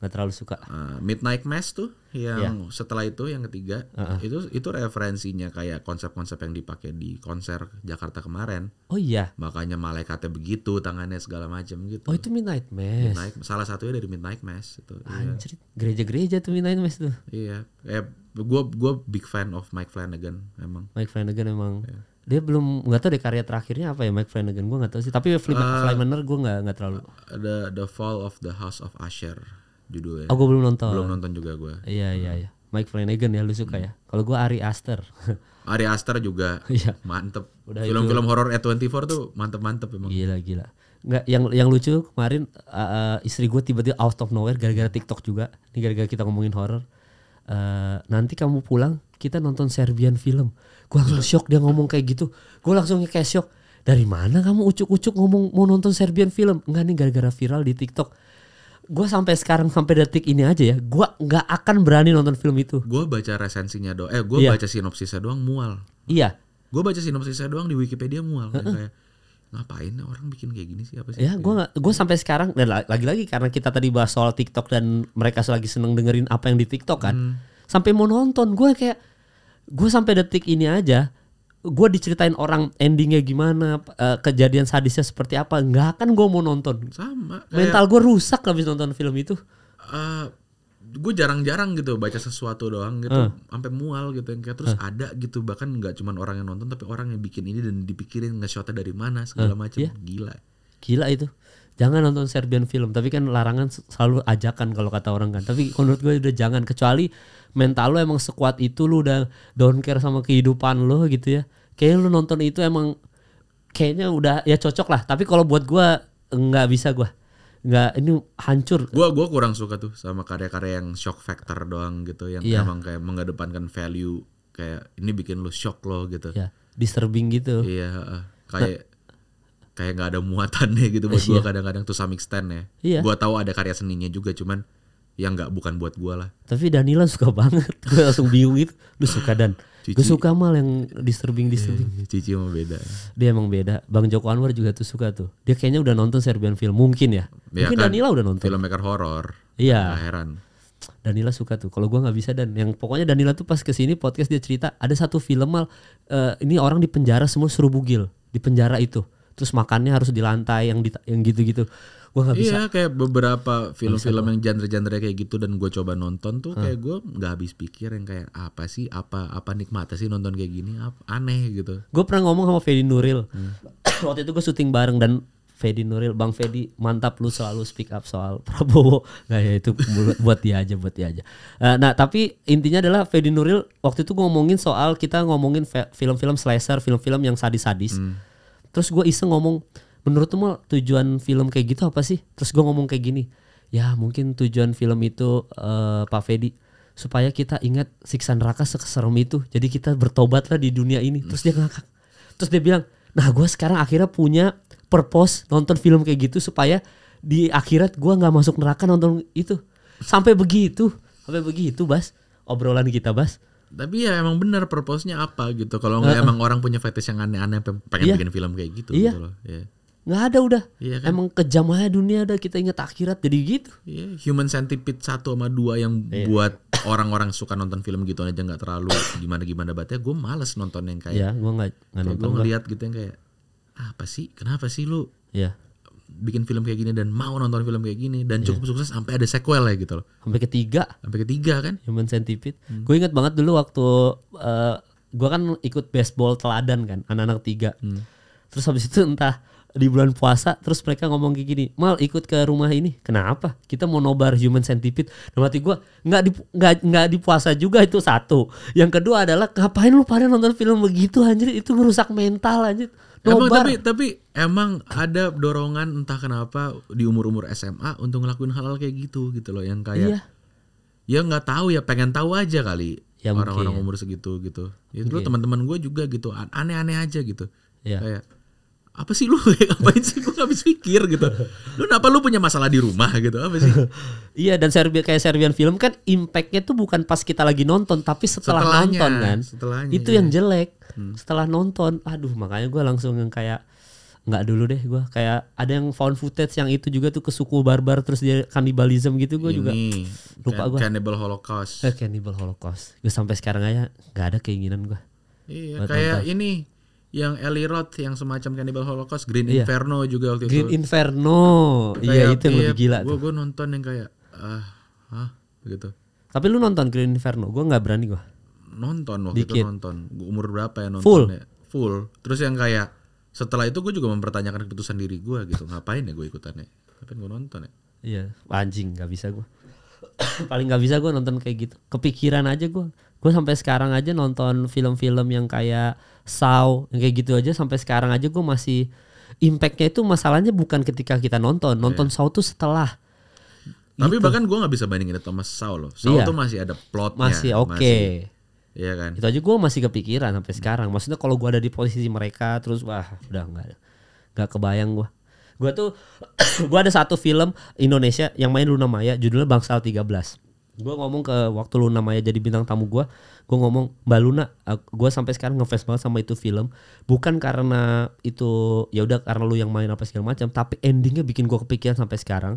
nggak terlalu suka. Uh, Midnight Mass tuh yang yeah. setelah itu yang ketiga uh -uh. itu itu referensinya kayak konsep-konsep yang dipakai di konser Jakarta kemarin. Oh iya. Makanya malaikatnya begitu tangannya segala macam gitu. Oh itu Midnight Mass. Midnight, salah satunya dari Midnight Mass itu. Iya. Anjir, gereja-gereja tuh Midnight Mass tuh. Iya. Eh gua gue big fan of Mike Flanagan emang. Mike Flanagan emang. Yeah dia belum nggak tahu deh karya terakhirnya apa ya Mike Flanagan gue nggak tahu sih tapi Fly, uh, eh, Flymaner gue nggak nggak terlalu the the fall of the house of Asher judulnya. Oh, belum nonton. Belum nonton juga gue. Iya, iya, hmm. iya. Mike Flanagan ya lu suka hmm. ya. Kalau gue Ari Aster. Ari Aster juga. Iya. mantep. Film-film horor A24 tuh mantep-mantep emang. Gila, gila. Nggak, yang yang lucu kemarin uh, istri gue tiba-tiba out of nowhere gara-gara TikTok juga. Ini gara-gara kita ngomongin horor. Uh, nanti kamu pulang kita nonton Serbian film. Gue langsung iya. shock dia ngomong kayak gitu. Gue langsung kayak shock. Dari mana kamu ucuk-ucuk ngomong mau nonton Serbian film? Enggak nih gara-gara viral di TikTok gue sampai sekarang sampai detik ini aja ya gue nggak akan berani nonton film itu gue baca resensinya doang eh gue yeah. baca sinopsisnya doang mual iya gue baca sinopsisnya doang di wikipedia mual uh -uh. kayak ngapain orang bikin kayak gini sih apa sih ya gue gue sampai sekarang dan lagi-lagi karena kita tadi bahas soal tiktok dan mereka lagi seneng dengerin apa yang di tiktok kan hmm. sampai mau nonton gue kayak gue sampai detik ini aja gue diceritain orang endingnya gimana eh, kejadian sadisnya seperti apa nggak kan gue mau nonton sama mental gue rusak habis nonton film itu uh, eh, gue jarang-jarang gitu baca sesuatu doang gitu uh. sampai mual gitu yang kayak terus uh. ada gitu bahkan nggak cuma orang yang nonton tapi orang yang bikin ini dan dipikirin nge-shotnya dari mana segala uh. macam yeah. gila gila itu jangan nonton Serbian film tapi kan larangan selalu ajakan kalau kata orang kan tapi menurut gue udah jangan kecuali mental lu emang sekuat itu lu udah don't care sama kehidupan lu gitu ya kayaknya lu nonton itu emang kayaknya udah ya cocok lah tapi kalau buat gua nggak bisa gua nggak ini hancur gua gua kurang suka tuh sama karya-karya yang shock factor doang gitu yang yeah. emang kayak mengedepankan value kayak ini bikin lu shock lo gitu yeah. disturbing gitu iya yeah, kayak nah, kayak nggak ada muatannya gitu buat iya. gue kadang-kadang tuh some extent ya. Iya. Gue tahu ada karya seninya juga cuman yang nggak bukan buat gue lah. Tapi Danila suka banget, gue langsung bingung itu. Lu suka Dan? Gue suka mal yang disturbing disturbing. Yeah, Cici emang beda. Dia emang beda. Bang Joko Anwar juga tuh suka tuh. Dia kayaknya udah nonton Serbian film mungkin ya. ya mungkin kan, Danila udah nonton. Film Filmmaker horror. Iya. Gak heran. Danila suka tuh. Kalau gue nggak bisa dan yang pokoknya Danila tuh pas kesini podcast dia cerita ada satu film mal uh, ini orang di penjara semua suruh bugil di penjara itu. Terus makannya harus di lantai yang di, yang gitu-gitu gue nggak bisa. Iya kayak beberapa film-film yang genre-genre kayak gitu dan gue coba nonton tuh kayak gue nggak habis pikir yang kayak apa sih apa apa nikmatnya sih nonton kayak gini apa, aneh gitu. Gue pernah ngomong sama Fedi Nuril hmm. waktu itu gue syuting bareng dan Fedi Nuril, Bang Fedi mantap lu selalu speak up soal Prabowo. nggak ya itu buat dia aja, buat dia aja. Eh, nah tapi intinya adalah Fedi Nuril waktu itu ngomongin soal kita ngomongin film-film slasher, film-film yang sadis-sadis. Hmm. Terus gue iseng ngomong menurutmu tujuan film kayak gitu apa sih terus gue ngomong kayak gini ya mungkin tujuan film itu uh, Pak Fedi supaya kita ingat siksa neraka sekeserem itu jadi kita bertobatlah di dunia ini terus dia ngakak terus dia bilang nah gue sekarang akhirnya punya purpose nonton film kayak gitu supaya di akhirat gue nggak masuk neraka nonton itu sampai begitu sampai begitu bas obrolan kita bas tapi ya emang benar purpose-nya apa gitu kalau nggak uh, emang orang punya fetish yang aneh-aneh pengen yeah. bikin film kayak gitu yeah. gitu loh yeah nggak ada udah iya kan? emang kejam aja dunia ada kita ingat akhirat jadi gitu iya. human centipede satu sama dua yang iya. buat orang-orang suka nonton film gitu aja nggak terlalu gimana gimana batnya gue males nonton yang kayak ya gue nggak nonton gue ngeliat gitu yang kayak ah, apa sih kenapa sih lu ya bikin film kayak gini dan mau nonton film kayak gini dan iya. cukup yeah. sukses sampai ada sequel ya gitu loh. Sampai ketiga. Sampai ketiga kan? Human Centipede. Hmm. Gue ingat banget dulu waktu uh, eh, gue kan ikut baseball teladan kan anak-anak tiga. Hmm. Terus habis itu entah di bulan puasa terus mereka ngomong kayak gini mal ikut ke rumah ini kenapa kita mau nobar human centipede dan mati gue nggak di nggak nggak di puasa juga itu satu yang kedua adalah ngapain lu pada nonton film begitu anjir itu merusak mental anjir nobar. emang tapi tapi emang ada dorongan entah kenapa di umur umur SMA untuk ngelakuin hal-hal kayak gitu gitu loh yang kayak iya. ya nggak tahu ya pengen tahu aja kali ya, orang-orang ya, umur segitu gitu itu ya, teman-teman gue juga gitu aneh-aneh aja gitu ya. kayak apa sih lu ngapain sih gue habis pikir gitu lu kenapa lu punya masalah di rumah gitu apa sih iya dan Serbia kayak Serbian film kan impactnya tuh bukan pas kita lagi nonton tapi setelah setelahnya, nonton kan setelahnya, itu iya. yang jelek hmm. setelah nonton aduh makanya gue langsung yang kayak nggak dulu deh gue kayak ada yang found footage yang itu juga tuh ke suku barbar terus dia kanibalisme gitu gue juga lupa gue cannibal holocaust eh, cannibal holocaust gue sampai sekarang aja nggak ada keinginan gue iya kayak nonton. ini yang Eli Roth yang semacam Cannibal Holocaust, Green iya. Inferno juga waktu Green itu. Green Inferno. Iya, kayak, iya, itu yang lebih gila. Gue gue nonton yang kayak ah ah gitu. Tapi lu nonton Green Inferno? Gue nggak berani gue. Nonton waktu Dikit. itu nonton. Gua umur berapa ya nonton? Full. Ya? Full. Terus yang kayak setelah itu gue juga mempertanyakan keputusan diri gue gitu. Ngapain ya gue ikutan ya Ngapain gue nonton ya? Iya, anjing nggak bisa gue. Paling nggak bisa gue nonton kayak gitu. Kepikiran aja gue. Gue sampai sekarang aja nonton film-film yang kayak saw kayak gitu aja sampai sekarang aja gue masih impactnya itu masalahnya bukan ketika kita nonton nonton yeah. saw tuh setelah tapi gitu. bahkan gue nggak bisa bandingin itu sama saw loh saw yeah. tuh masih ada plotnya masih oke okay. Iya kan. Itu aja gue masih kepikiran sampai sekarang. Maksudnya kalau gue ada di posisi mereka, terus wah udah nggak nggak kebayang gue gue tuh gue ada satu film Indonesia yang main Luna Maya judulnya Bangsal 13 gue ngomong ke waktu lu namanya jadi bintang tamu gue gue ngomong mbak Luna eh, gue sampai sekarang ngefans banget sama itu film bukan karena itu ya udah karena lu yang main apa segala macam tapi endingnya bikin gue kepikiran sampai sekarang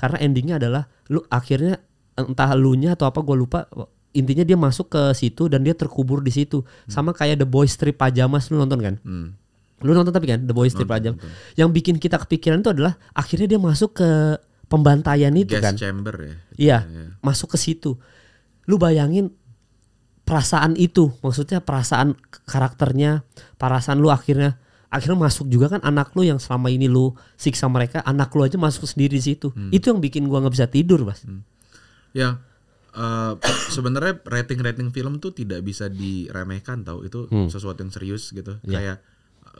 karena endingnya adalah lu akhirnya entah lu nya atau apa gue lupa intinya dia masuk ke situ dan dia terkubur di situ hmm. sama kayak The Boy Strip Pajamas lu nonton kan hmm. lu nonton tapi kan The Boys Trip Pajamas yang bikin kita kepikiran itu adalah akhirnya dia masuk ke pembantaian itu Gas kan. chamber ya. Iya, yeah. Iya. masuk ke situ. Lu bayangin perasaan itu, maksudnya perasaan karakternya, perasaan lu akhirnya akhirnya masuk juga kan anak lu yang selama ini lu siksa mereka, anak lu aja masuk sendiri di situ. Hmm. Itu yang bikin gua nggak bisa tidur, Mas. Hmm. Ya. Uh, sebenarnya rating-rating film tuh tidak bisa diremehkan tau itu hmm. sesuatu yang serius gitu. Yeah. Kayak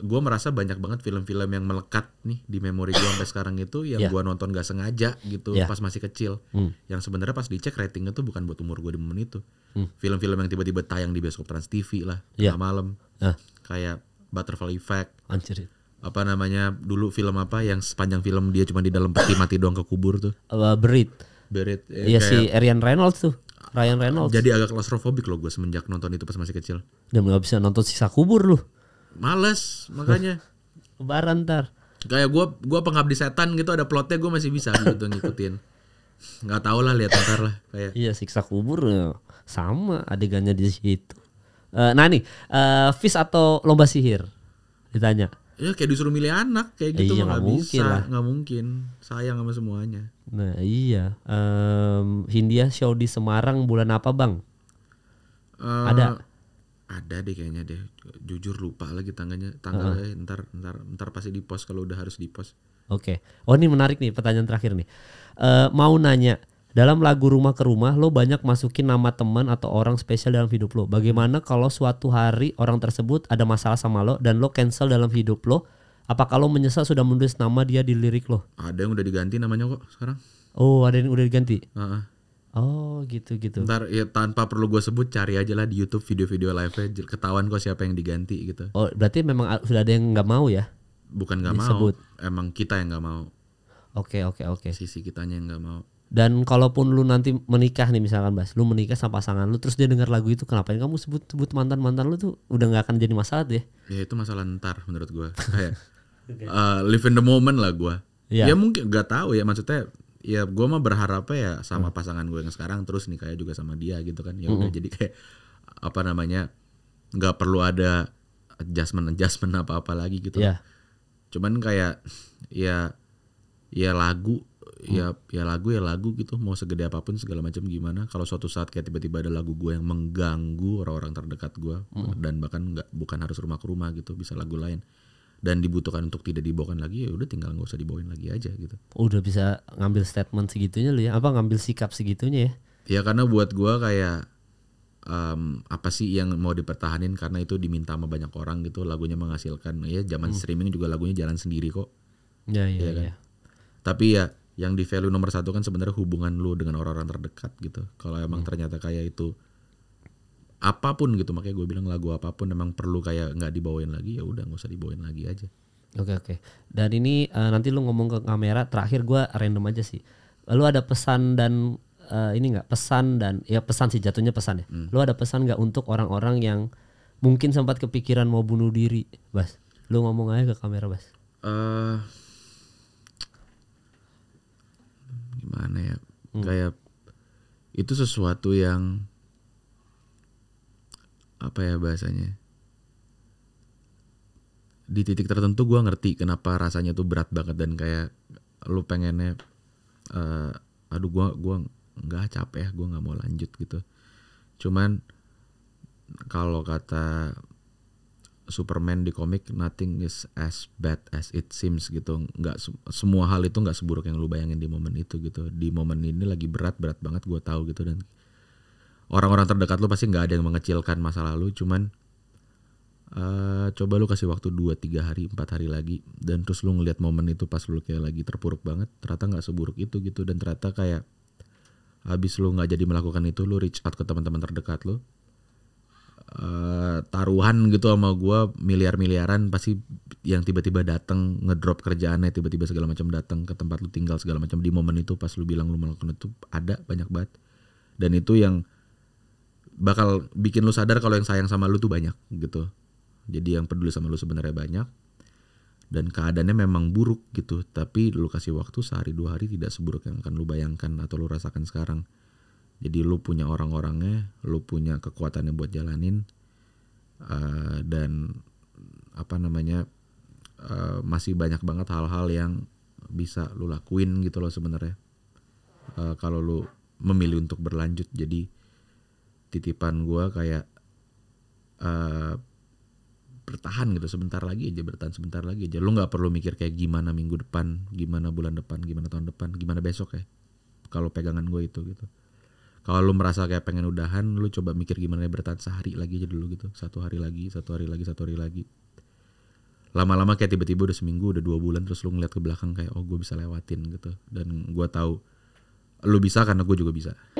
gue merasa banyak banget film-film yang melekat nih di memori gue sampai sekarang itu yang yeah. gue nonton gak sengaja gitu yeah. pas masih kecil. Mm. Yang sebenarnya pas dicek ratingnya tuh bukan buat umur gue di momen itu. Hmm. Film-film mm. yang tiba-tiba tayang di bioskop Trans TV lah yeah. Iya. malam. Uh. Kayak Butterfly Effect. Anjir. Apa namanya dulu film apa yang sepanjang film dia cuma di dalam peti mati doang ke kubur tuh. Uh, Berit. Berit. Iya si Ryan Reynolds tuh. Ryan Reynolds. Jadi agak klasrofobik loh gue semenjak nonton itu pas masih kecil. Dan nggak bisa nonton sisa kubur loh. Males makanya. Lebaran ntar. Kayak gue gua pengabdi setan gitu ada plotnya gue masih bisa gitu ngikutin. Gak tau lah lihat ntar lah kayak. Iya siksa kubur eh, sama adegannya di situ. Uh, nah nih, uh, eh, fish atau lomba sihir? Ditanya. Ya kayak disuruh milih anak kayak gitu iya, nggak mungkin bisa, gak mungkin. Sayang sama semuanya. Nah iya, um, Hindia show di Semarang bulan apa bang? Uh, Ada ada deh kayaknya deh jujur lupa lagi tanggalnya tanggalnya uh -huh. ntar ntar ntar pasti di post kalau udah harus di post oke okay. oh ini menarik nih pertanyaan terakhir nih uh, mau nanya dalam lagu rumah ke rumah lo banyak masukin nama teman atau orang spesial dalam hidup lo bagaimana kalau suatu hari orang tersebut ada masalah sama lo dan lo cancel dalam hidup lo Apa kalau menyesal sudah menulis nama dia di lirik lo ada yang udah diganti namanya kok sekarang oh ada yang udah diganti uh huh Oh gitu gitu. Ntar ya tanpa perlu gue sebut cari aja lah di YouTube video-video live-nya ketahuan kok siapa yang diganti gitu. Oh berarti memang sudah ada yang nggak mau ya? Bukan nggak mau, emang kita yang nggak mau. Oke okay, oke okay, oke. Okay. Sisi kitanya yang nggak mau. Dan kalaupun lu nanti menikah nih misalkan Bas, lu menikah sama pasangan lu terus dia dengar lagu itu kenapa kamu sebut sebut mantan mantan lu tuh udah nggak akan jadi masalah deh? Ya itu masalah ntar menurut gue okay. uh, live in the moment lah gue. Yeah. Ya mungkin nggak tahu ya maksudnya ya gue mah berharapnya ya sama hmm. pasangan gue yang sekarang terus nih kayak juga sama dia gitu kan ya udah hmm. jadi kayak apa namanya nggak perlu ada adjustment adjustment apa apa lagi gitu yeah. Iya. cuman kayak ya ya lagu hmm. ya ya lagu ya lagu gitu mau segede apapun segala macam gimana kalau suatu saat kayak tiba-tiba ada lagu gue yang mengganggu orang-orang terdekat gue hmm. dan bahkan nggak bukan harus rumah ke rumah gitu bisa lagu lain dan dibutuhkan untuk tidak dibawakan lagi ya udah tinggal nggak usah dibawain lagi aja gitu. Udah bisa ngambil statement segitunya lu ya, apa ngambil sikap segitunya ya? Ya karena buat gua kayak um, apa sih yang mau dipertahanin karena itu diminta sama banyak orang gitu lagunya menghasilkan ya zaman hmm. streaming juga lagunya jalan sendiri kok. Ya ya, ya, kan? ya. Tapi ya yang di value nomor satu kan sebenarnya hubungan lu dengan orang-orang terdekat gitu. Kalau emang hmm. ternyata kayak itu apapun gitu makanya gue bilang lagu apapun memang perlu kayak nggak dibawain lagi ya udah nggak usah dibawain lagi aja oke okay, oke okay. dan ini uh, nanti lu ngomong ke kamera terakhir gue random aja sih lu ada pesan dan uh, ini nggak pesan dan ya pesan sih jatuhnya pesan ya hmm. lu ada pesan nggak untuk orang-orang yang mungkin sempat kepikiran mau bunuh diri bas lu ngomong aja ke kamera bas uh, gimana ya hmm. kayak itu sesuatu yang apa ya bahasanya di titik tertentu gue ngerti kenapa rasanya tuh berat banget dan kayak lu pengennya uh, aduh gue gua nggak capek ya gue nggak mau lanjut gitu cuman kalau kata Superman di komik nothing is as bad as it seems gitu nggak semua hal itu nggak seburuk yang lu bayangin di momen itu gitu di momen ini lagi berat berat banget gue tahu gitu dan orang-orang terdekat lu pasti nggak ada yang mengecilkan masa lalu cuman uh, coba lu kasih waktu 2 3 hari 4 hari lagi dan terus lu ngeliat momen itu pas lu kayak lagi terpuruk banget ternyata nggak seburuk itu gitu dan ternyata kayak habis lu nggak jadi melakukan itu lu reach out ke teman-teman terdekat lu Uh, taruhan gitu sama gue miliar miliaran pasti yang tiba-tiba datang ngedrop kerjaannya tiba-tiba segala macam datang ke tempat lu tinggal segala macam di momen itu pas lu bilang lu melakukan itu ada banyak banget dan itu yang bakal bikin lu sadar kalau yang sayang sama lu tuh banyak gitu. Jadi yang peduli sama lu sebenarnya banyak. Dan keadaannya memang buruk gitu, tapi lu kasih waktu sehari dua hari tidak seburuk yang akan lu bayangkan atau lu rasakan sekarang. Jadi lu punya orang-orangnya, lu punya kekuatannya buat jalanin, uh, dan apa namanya uh, masih banyak banget hal-hal yang bisa lu lakuin gitu loh sebenarnya. Uh, kalau lu memilih untuk berlanjut, jadi titipan gue kayak uh, bertahan gitu sebentar lagi aja bertahan sebentar lagi aja lo nggak perlu mikir kayak gimana minggu depan gimana bulan depan gimana tahun depan gimana besok ya kalau pegangan gue itu gitu kalau lo merasa kayak pengen udahan lo coba mikir gimana ya, bertahan sehari lagi aja dulu gitu satu hari lagi satu hari lagi satu hari lagi lama-lama kayak tiba-tiba udah seminggu udah dua bulan terus lo ngeliat ke belakang kayak oh gue bisa lewatin gitu dan gue tahu lo bisa karena gue juga bisa